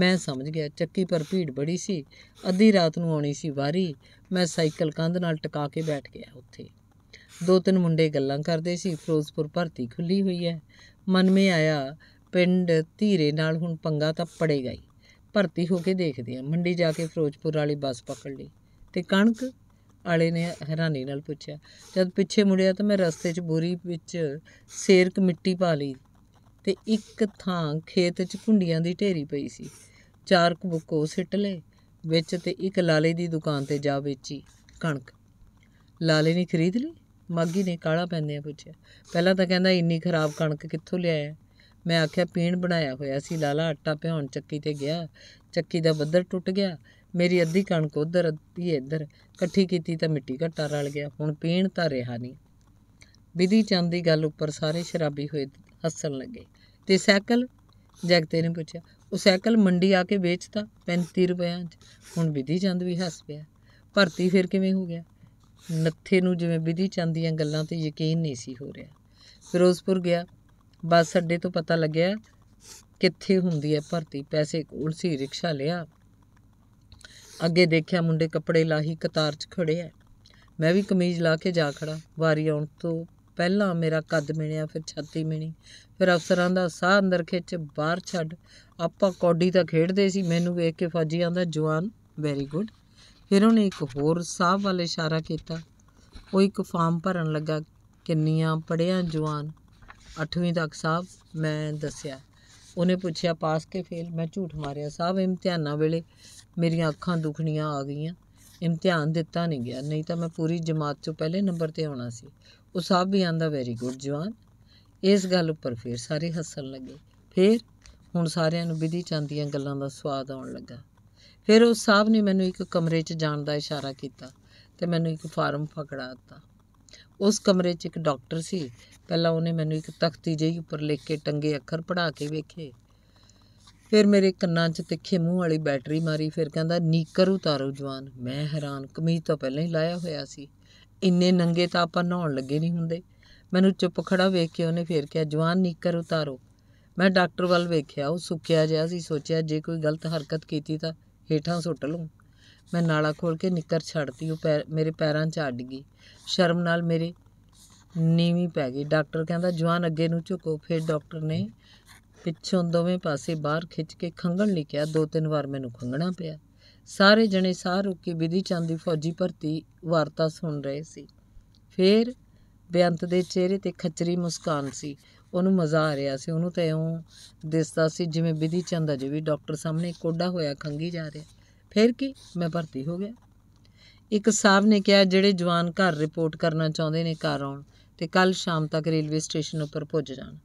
ਮੈਂ ਸਮਝ ਗਿਆ ਚੱਕੀ ਪਰ ਭੀੜ ਬੜੀ ਸੀ ਅੱਧੀ ਰਾਤ ਨੂੰ ਆਉਣੀ ਸੀ ਵਾਰੀ ਮੈਂ ਸਾਈਕਲ ਕੰਧ ਨਾਲ ਟਿਕਾ ਕੇ ਬੈਠ ਗਿਆ ਉੱਥੇ ਦੋ ਤਿੰਨ ਮੁੰਡੇ ਗੱਲਾਂ ਕਰਦੇ ਸੀ ਫਿਰੋਜ਼ਪੁਰ ਭਰਤੀ ਖੁੱਲੀ ਹੋਈ ਹੈ ਮਨ ਮੇ ਆਇਆ ਪਿੰਡ ਧੀਰੇ ਨਾਲ ਹੁਣ ਪੰਗਾ ਤਾਂ ਪੜੇਗਾ ਹੀ ਭਰਤੀ ਹੋ ਕੇ ਦੇਖਦੇ ਆ ਮੰਡੀ ਜਾ ਕੇ ਫਿਰੋਜ਼ਪੁਰ ਵਾਲੀ ਬੱਸ ਪਕੜ ਲਈ ਤੇ ਕਣਕ ਆਲੇ ਨੇ ਹੈਰਾਨੀ ਨਾਲ ਪੁੱਛਿਆ ਜਦ ਪਿੱਛੇ ਮੁੜਿਆ ਤਾਂ ਮੈਂ ਰਸਤੇ 'ਚ ਬੋਰੀ ਵਿੱਚ ਸੇਰਕ ਮਿੱਟੀ ਪਾ ਲਈ ਤੇ ਇੱਕ ਥਾਂ ਖੇਤ 'ਚ ਕੁੰਡੀਆਂ ਦੀ ਢੇਰੀ ਪਈ ਸੀ ਚਾਰ ਕੁਬਕੋ ਸਿੱਟ ਲਏ ਵਿੱਚ ਤੇ ਇੱਕ ਲਾਲੇ ਦੀ ਦੁਕਾਨ ਤੇ ਜਾ ਵੇਚੀ ਕਣਕ ਲਾਲੇ ਨੇ ਖਰੀਦ ਲਈ ਮਾਗੀ ਨੇ ਕਾਲਾ ਆ ਪੁੱਛਿਆ ਪਹਿਲਾਂ ਤਾਂ ਕਹਿੰਦਾ ਇੰਨੀ ਖਰਾਬ ਕਣਕ ਕਿੱਥੋਂ ਲਿਆਇਆ ਮੈਂ ਆਖਿਆ ਪੀਣ ਬਣਾਇਆ ਹੋਇਆ ਸੀ ਲਾਲਾ ਆਟਾ ਭਿਉਣ ਚੱਕੀ ਤੇ ਗਿਆ ਚੱਕੀ ਦਾ ਬੱਦਰ ਟੁੱਟ ਗਿਆ ਮੇਰੀ ਅੱਧੀ ਕਣਕ ਉਧਰ ਅੱਧੀ ਇੱਧਰ ਇਕੱਠੀ ਕੀਤੀ ਤਾਂ ਮਿੱਟੀ ਘੱਟਾ ਰਲ ਗਿਆ ਹੁਣ ਪੀਣ ਤਾਂ ਰਿਹਾ ਨਹੀਂ ਵਿਧੀ ਚੰਦ ਦੀ ਗੱਲ ਉੱਪਰ ਸਾਰੇ ਸ਼ਰਾਬੀ ਹੋਏ ਹੱਸਣ ਲੱਗੇ ਤੇ ਸਾਈਕਲ ਜਗਤੇ ਨੇ ਪੁੱਛਿਆ ਉਹ ਸਾਈਕਲ ਮੰਡੀ ਆ ਕੇ ਵੇਚਤਾ 35 ਰੁਪਿਆਂ 'ਚ ਹੁਣ ਵਿਧੀ ਚੰਦ ਵੀ ਹੱਸ ਪਿਆ ਭਰਤੀ ਫਿਰ ਕਿਵੇਂ ਹੋ ਗਿਆ ਨੱਥੇ ਨੂੰ ਜਿਵੇਂ ਵਿਧੀ ਚੰਦ ਦੀਆਂ ਗੱਲਾਂ ਤੇ ਯਕੀਨ ਨਹੀਂ ਸੀ ਹੋ ਰਿਹਾ ਫਿਰੋਜ਼ਪੁਰ ਗਿਆ ਬੱਸ ਅੱਡੇ ਤੋਂ ਪਤਾ ਲੱਗਿਆ ਕਿੱਥੇ ਹੁੰਦੀ ਹੈ ਭਰਤੀ ਪੈਸੇ ਕੋਲ ਸੀ ਰਿਕਸ਼ਾ ਲਿਆ ਅੱਗੇ ਦੇਖਿਆ ਮੁੰਡੇ ਕੱਪੜੇ ਲਾਹੀ ਕਤਾਰ 'ਚ ਖੜੇ ਐ ਮੈਂ ਵੀ ਕਮੀਜ਼ ਲਾ ਕੇ ਜਾ ਖੜਾ ਵਾਰੀ ਆਉਣ ਤੋਂ ਪਹਿਲਾਂ ਮੇਰਾ ਕੱਦ ਮਿਣਿਆ ਫਿਰ ਛਾਤੀ ਮਿਣੀ ਫਿਰ ਅਫਸਰਾਂ ਦਾ ਸਾਹ ਅੰਦਰ ਖਿੱਚ ਬਾਹਰ ਛੱਡ ਆਪਾਂ ਕੌਡੀ ਤਾਂ ਖੇਡਦੇ ਸੀ ਮੈਨੂੰ ਵੇਖ ਕੇ ਫੌਜੀਆਂ ਦਾ ਜਵਾਨ ਵੈਰੀ ਗੁੱਡ ਫਿਰ ਉਹਨੇ ਇੱਕ ਹੋਰ ਸਾਹ ਵੱਲ ਇਸ਼ਾਰਾ ਕੀਤਾ ਉਹ ਇੱਕ ਫਾਰਮ ਭਰਨ ਲੱਗਾ ਕਿੰਨੀਆਂ ਪੜਿਆ ਜਵਾਨ 8ਵੀਂ ਤੱਕ ਸਾਹਿਬ ਮੈਂ ਦੱਸਿਆ ਉਹਨੇ ਪੁੱਛਿਆ ਪਾਸ ਕੇ ਫੇਲ ਮੈਂ ਝੂਠ ਮਾਰਿਆ ਸਾਹਿਬ ਇਮਤਿਹਾਨਾਂ ਵੇਲੇ ਮੇਰੀਆਂ ਅੱਖਾਂ ਦੁਖਣੀਆਂ ਆ ਗਈਆਂ ਇਮਤਿਹਾਨ ਦਿੱਤਾ ਨਹੀਂ ਗਿਆ ਨਹੀਂ ਤਾਂ ਮੈਂ ਪੂਰੀ ਜਮਾਤ ਚੋਂ ਪਹਿਲੇ ਨੰਬਰ ਤੇ ਆਉਣਾ ਸੀ ਉਹ ਸਾਹਿਬ ਵੀ ਆਂਦਾ ਵੈਰੀ ਗੁੱਡ ਜਵਾਨ ਇਸ ਗੱਲ ਉੱਪਰ ਫੇਰ ਸਾਰੇ ਹੱਸਣ ਲੱਗੇ ਫੇਰ ਹੁਣ ਸਾਰਿਆਂ ਨੂੰ ਵਿਧੀ ਚਾਂਦੀਆਂ ਗੱਲਾਂ ਦਾ ਸਵਾਦ ਆਉਣ ਲੱਗਾ ਫਿਰ ਉਹ ਸਾਹਿਬ ਨੇ ਮੈਨੂੰ ਇੱਕ ਕਮਰੇ 'ਚ ਜਾਣ ਦਾ ਇਸ਼ਾਰਾ ਕੀਤਾ ਤੇ ਮੈਨੂੰ ਇੱਕ ਫਾਰਮ ਫਕੜਾ ਦਿੱਤਾ ਉਸ ਕਮਰੇ 'ਚ ਇੱਕ ਡਾਕਟਰ ਸੀ ਪਹਿਲਾਂ ਉਹਨੇ ਮੈਨੂੰ ਇੱਕ ਤਖਤੀ ਜਿਹੀ ਉੱਪਰ ਲਿਖ ਕੇ ਟੰਗੇ ਅੱਖਰ ਪੜਾ ਕੇ ਵੇਖੇ ਫਿਰ ਮੇਰੇ ਕੰਨਾਂ 'ਚ ਤਿੱਖੇ ਮੂੰਹ ਵਾਲੀ ਬੈਟਰੀ ਮਾਰੀ ਫਿਰ ਕਹਿੰਦਾ ਨੀਕਰ ਉਤਾਰੋ ਜਵਾਨ ਮੈਂ ਹੈਰਾਨ ਕਮੀਜ਼ ਤਾਂ ਪਹਿਲਾਂ ਹੀ ਲਾਇਆ ਹੋਇਆ ਸੀ ਇੰਨੇ ਨੰਗੇ ਤਾਂ ਆਪਾਂ ਨਹਾਉਣ ਲੱਗੇ ਨਹੀਂ ਹੁੰਦੇ ਮੈਨੂੰ ਚੁੱਪ ਖੜਾ ਵੇਖ ਕੇ ਉਹਨੇ ਫਿਰ ਕਿਹਾ ਜਵਾਨ ਨੀਕਰ ਉਤਾਰੋ ਮੈਂ ਡਾਕਟਰ ਵੱਲ ਵੇਖਿਆ ਉਹ ਸੁੱਕਿਆ ਜਿਹਾ ਸੀ ਸੋਚਿਆ ਜੇ ਕੋਈ ਗਲਤ ਹਰਕਤ ਕੀਤੀ ਤਾਂ ਹੀਠਾਂ ਸੁੱਟ ਲੂੰ ਮੈਂ ਨਾਲਾ ਖੋਲ ਕੇ ਨਿੱਕਰ ਛੱਡਤੀ ਉਹ ਪੈਰ ਮੇਰੇ ਪੈਰਾਂ 'ਚ ਅੱਡ ਗਈ ਸ਼ਰਮ ਨਾਲ ਮੇਰੇ ਨੀਵੀਂ ਪੈ ਗਈ ਡਾਕਟਰ ਕਹਿੰਦਾ ਜਵਾਨ ਅੱਗੇ ਨੂੰ ਝੁਕੋ ਫਿਰ ਡਾਕਟਰ ਨੇ ਪਿੱਛੋਂ ਦੋਵੇਂ ਪਾਸੇ ਬਾਹਰ ਖਿੱਚ ਕੇ ਖੰਗਣ ਲਈ ਕਿਹਾ ਦੋ ਤਿੰਨ ਵਾਰ ਮੈਨੂੰ ਖੰਗਣਾ ਪਿਆ ਸਾਰੇ ਜਣੇ ਸਾਹ ਰੁੱਕ ਕੇ ਵਿਧੀ ਚੰਦ ਦੀ ਫੌਜੀ ਭਰਤੀ ਵਾਰਤਾ ਸੁਣ ਰਹੇ ਸੀ ਫਿਰ ਬੇਅੰਤ ਦੇ ਚਿਹਰੇ ਤੇ ਖੱਚਰੀ ਮੁਸਕਾਨ ਸੀ ਉਹਨੂੰ ਮਜ਼ਾ ਆ ਰਿਹਾ ਸੀ ਉਹਨੂੰ ਤਾਂ ਉਹ ਦਿਸਦਾ ਸੀ ਜਿਵੇਂ ਵਿਧੀ ਚੰਦ ਅਜੇ ਵੀ ਡਾਕਟਰ ਸਾਹਮਣੇ ਕੋਡਾ ਹੋਇਆ ਖੰਗੀ ਜਾ ਰਿਹਾ ਫਿਰ ਕੀ ਮੈਂ ਭਰਤੀ ਹੋ ਗਿਆ ਇੱਕ ਸਾਹਿਬ ਨੇ ਕਿਹਾ ਜਿਹੜੇ ਜਵਾਨ ਘਰ ਰਿਪੋਰਟ ਕਰਨਾ ਚਾਹੁੰਦੇ ਨੇ ਘਰ ਆਉਣ ਤੇ ਕੱਲ ਸ਼ਾਮ ਤੱਕ ਰੇਲਵੇ ਸਟੇਸ਼ਨ ਉੱਪਰ ਪੁੱਜ ਜਾਣ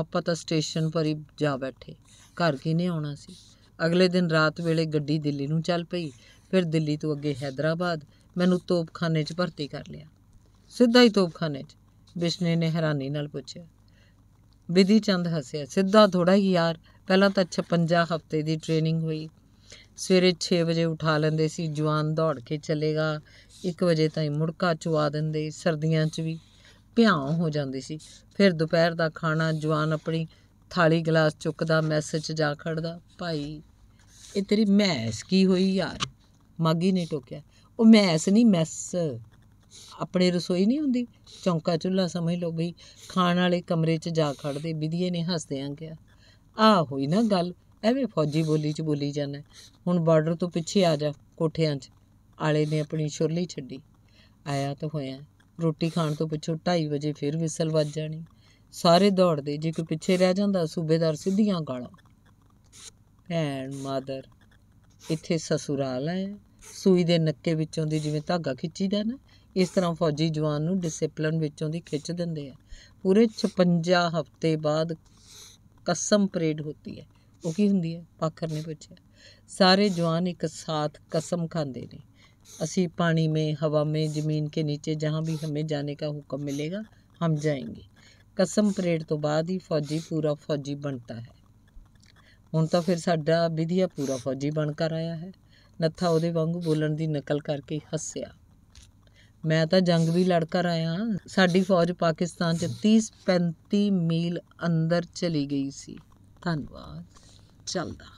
ਆਪਾਂ ਤਾਂ ਸਟੇਸ਼ਨ ਪਰ ਹੀ ਜਾ ਬੈਠੇ ਘਰ ਕਿਨੇ ਆਉਣਾ ਸੀ ਅਗਲੇ ਦਿਨ ਰਾਤ ਵੇਲੇ ਗੱਡੀ ਦਿੱਲੀ ਨੂੰ ਚੱਲ ਪਈ ਫਿਰ ਦਿੱਲੀ ਤੋਂ ਅੱਗੇ ਹైదరాబాద్ ਮੈਨੂੰ ਤੋਪਖਾਨੇ 'ਚ ਭਰਤੀ ਕਰ ਲਿਆ ਸਿੱਧਾ ਹੀ ਤੋਪਖਾਨੇ 'ਚ ਬਿਸ਼ਨੇ ਨੇ ਹੈਰਾਨੀ ਨਾਲ ਪੁੱਛਿਆ ਵਿਧੀ ਚੰਦ ਹੱਸਿਆ ਸਿੱਧਾ ਥੋੜਾ ਹੀ ਯਾਰ ਪਹਿਲਾਂ ਤਾਂ 56 ਹਫ਼ਤੇ ਦੀ ਟ੍ਰੇਨਿੰਗ ਹੋਈ ਸਵੇਰੇ 6 ਵਜੇ ਉਠਾ ਲੈਂਦੇ ਸੀ ਜਵਾਨ ਦੌੜ ਕੇ ਚਲੇਗਾ 1 ਵਜੇ ਤਾਈਂ ਮੁੜਕਾ ਚਵਾ ਦਿੰਦੇ ਸਰਦੀਆਂ 'ਚ ਵੀ ਭਿਆਉ ਹੋ ਜਾਂਦੀ ਸੀ ਫਿਰ ਦੁਪਹਿਰ ਦਾ ਖਾਣਾ ਜਵਾਨ ਆਪਣੀ ਥਾਲੀ ਗਲਾਸ ਚੁੱਕਦਾ ਮੈਸੇਜ 'ਚ ਜਾ ਖੜਦਾ ਭਾਈ ਇਹ ਤੇਰੀ ਮੈਸ ਕੀ ਹੋਈ ਯਾਰ ਮਾਗੀ ਨੇ ਟੋਕਿਆ ਉਹ ਮੈਸ ਨਹੀਂ ਮੈਸ ਆਪਣੇ ਰਸੋਈ ਨਹੀਂ ਹੁੰਦੀ ਚੌਂਕਾ ਚੁੱਲਾ ਸਮਝ ਲਓ ਗਈ ਖਾਣ ਵਾਲੇ ਕਮਰੇ 'ਚ ਜਾ ਖੜਦੇ ਵਿਧੀਏ ਨੇ ਹੱਸਦਿਆਂ ਕਿਹਾ ਆ ਹੋਈ ਨਾ ਗੱਲ ਐਵੇਂ ਫੌਜੀ ਬੋਲੀ 'ਚ ਬੋਲੀ ਜਾਂਦਾ ਹੁਣ ਬਾਰਡਰ ਤੋਂ ਪਿੱਛੇ ਆ ਜਾ ਕੋਠਿਆਂ 'ਚ ਆਲੇ ਨੇ ਆਪਣੀ ਛੁਰਲੀ ਛੱਡੀ ਆਇਆ ਤਾਂ ਹੋਇਆ ਰੋਟੀ ਖਾਣ ਤੋਂ ਪਿੱਛੋਂ 2:30 ਵਜੇ ਫਿਰ ਵਿਸਲ ਵੱਜ ਜਾਣੀ ਸਾਰੇ ਦੌੜਦੇ ਜੇ ਕੋਈ ਪਿੱਛੇ ਰਹਿ ਜਾਂਦਾ ਸੂਬੇਦਾਰ ਸਿੱਧੀਆਂ ਗਾਲਾਂ ਭੈਣ ਮਾਦਰ ਇੱਥੇ ਸਸੁਰਾਲ ਹੈ ਸੂਈ ਦੇ ਨੱਕੇ ਵਿੱਚੋਂ ਦੀ ਜਿਵੇਂ ਧਾਗਾ ਖਿੱਚੀਦਾ ਨਾ ਇਸ ਤਰ੍ਹਾਂ ਫੌਜੀ ਜਵਾਨ ਨੂੰ ਡਿਸਪਲਿਨ ਵਿੱਚੋਂ ਦੀ ਖਿੱਚ ਦਿੰਦੇ ਆ ਪੂਰੇ 56 ਹਫ਼ਤੇ ਬਾਅਦ ਕਸਮ ਪਰੇਡ ਹੁੰਦੀ ਹੈ ਉਹ ਕੀ ਹੁੰਦੀ ਹੈ ਪਾਖਰ ਨੇ ਪੁੱਛਿਆ ਸਾਰੇ ਜਵਾਨ ਇੱਕ ਸਾਥ ਕਸਮ ਖਾਂਦੇ ਨੇ ਅਸੀਂ ਪਾਣੀ ਮੇ ਹਵਾ ਮੇ ਜ਼ਮੀਨ ਕੇ ਨੀਚੇ ਜਹਾਂ ਵੀ ਹਮੇ ਜਾਣੇ ਕਾ ਹੁਕਮ ਮਿਲੇਗਾ ਹਮ ਜਾਏਂਗੇ ਕਸਮ ਪਰੇਡ ਤੋਂ ਬਾਅਦ ਹੀ ਫੌਜੀ ਪੂਰਾ ਫੌਜੀ ਬਣਦਾ ਹੈ ਹੁਣ ਤਾਂ ਫਿਰ ਸਾਡਾ ਵਿਧੀਆ ਪੂਰਾ ਫੌਜੀ ਬਣ ਕੇ ਆਇਆ ਹੈ ਨੱਥਾ ਉਹਦੇ ਵਾਂਗੂ ਬੋਲਣ ਦੀ ਨਕਲ ਕਰਕੇ ਹੱਸਿਆ ਮੈਂ ਤਾਂ ਜੰਗ ਵੀ ਲੜ ਕੇ ਆਇਆ ਸਾਡੀ ਫੌਜ ਪਾਕਿਸਤਾਨ 'ਚ 30 35 ਮੀਲ ਅੰਦਰ ਚਲੀ ਗਈ ਸੀ ਧੰਨਵਾਦ ਚੱਲਦਾ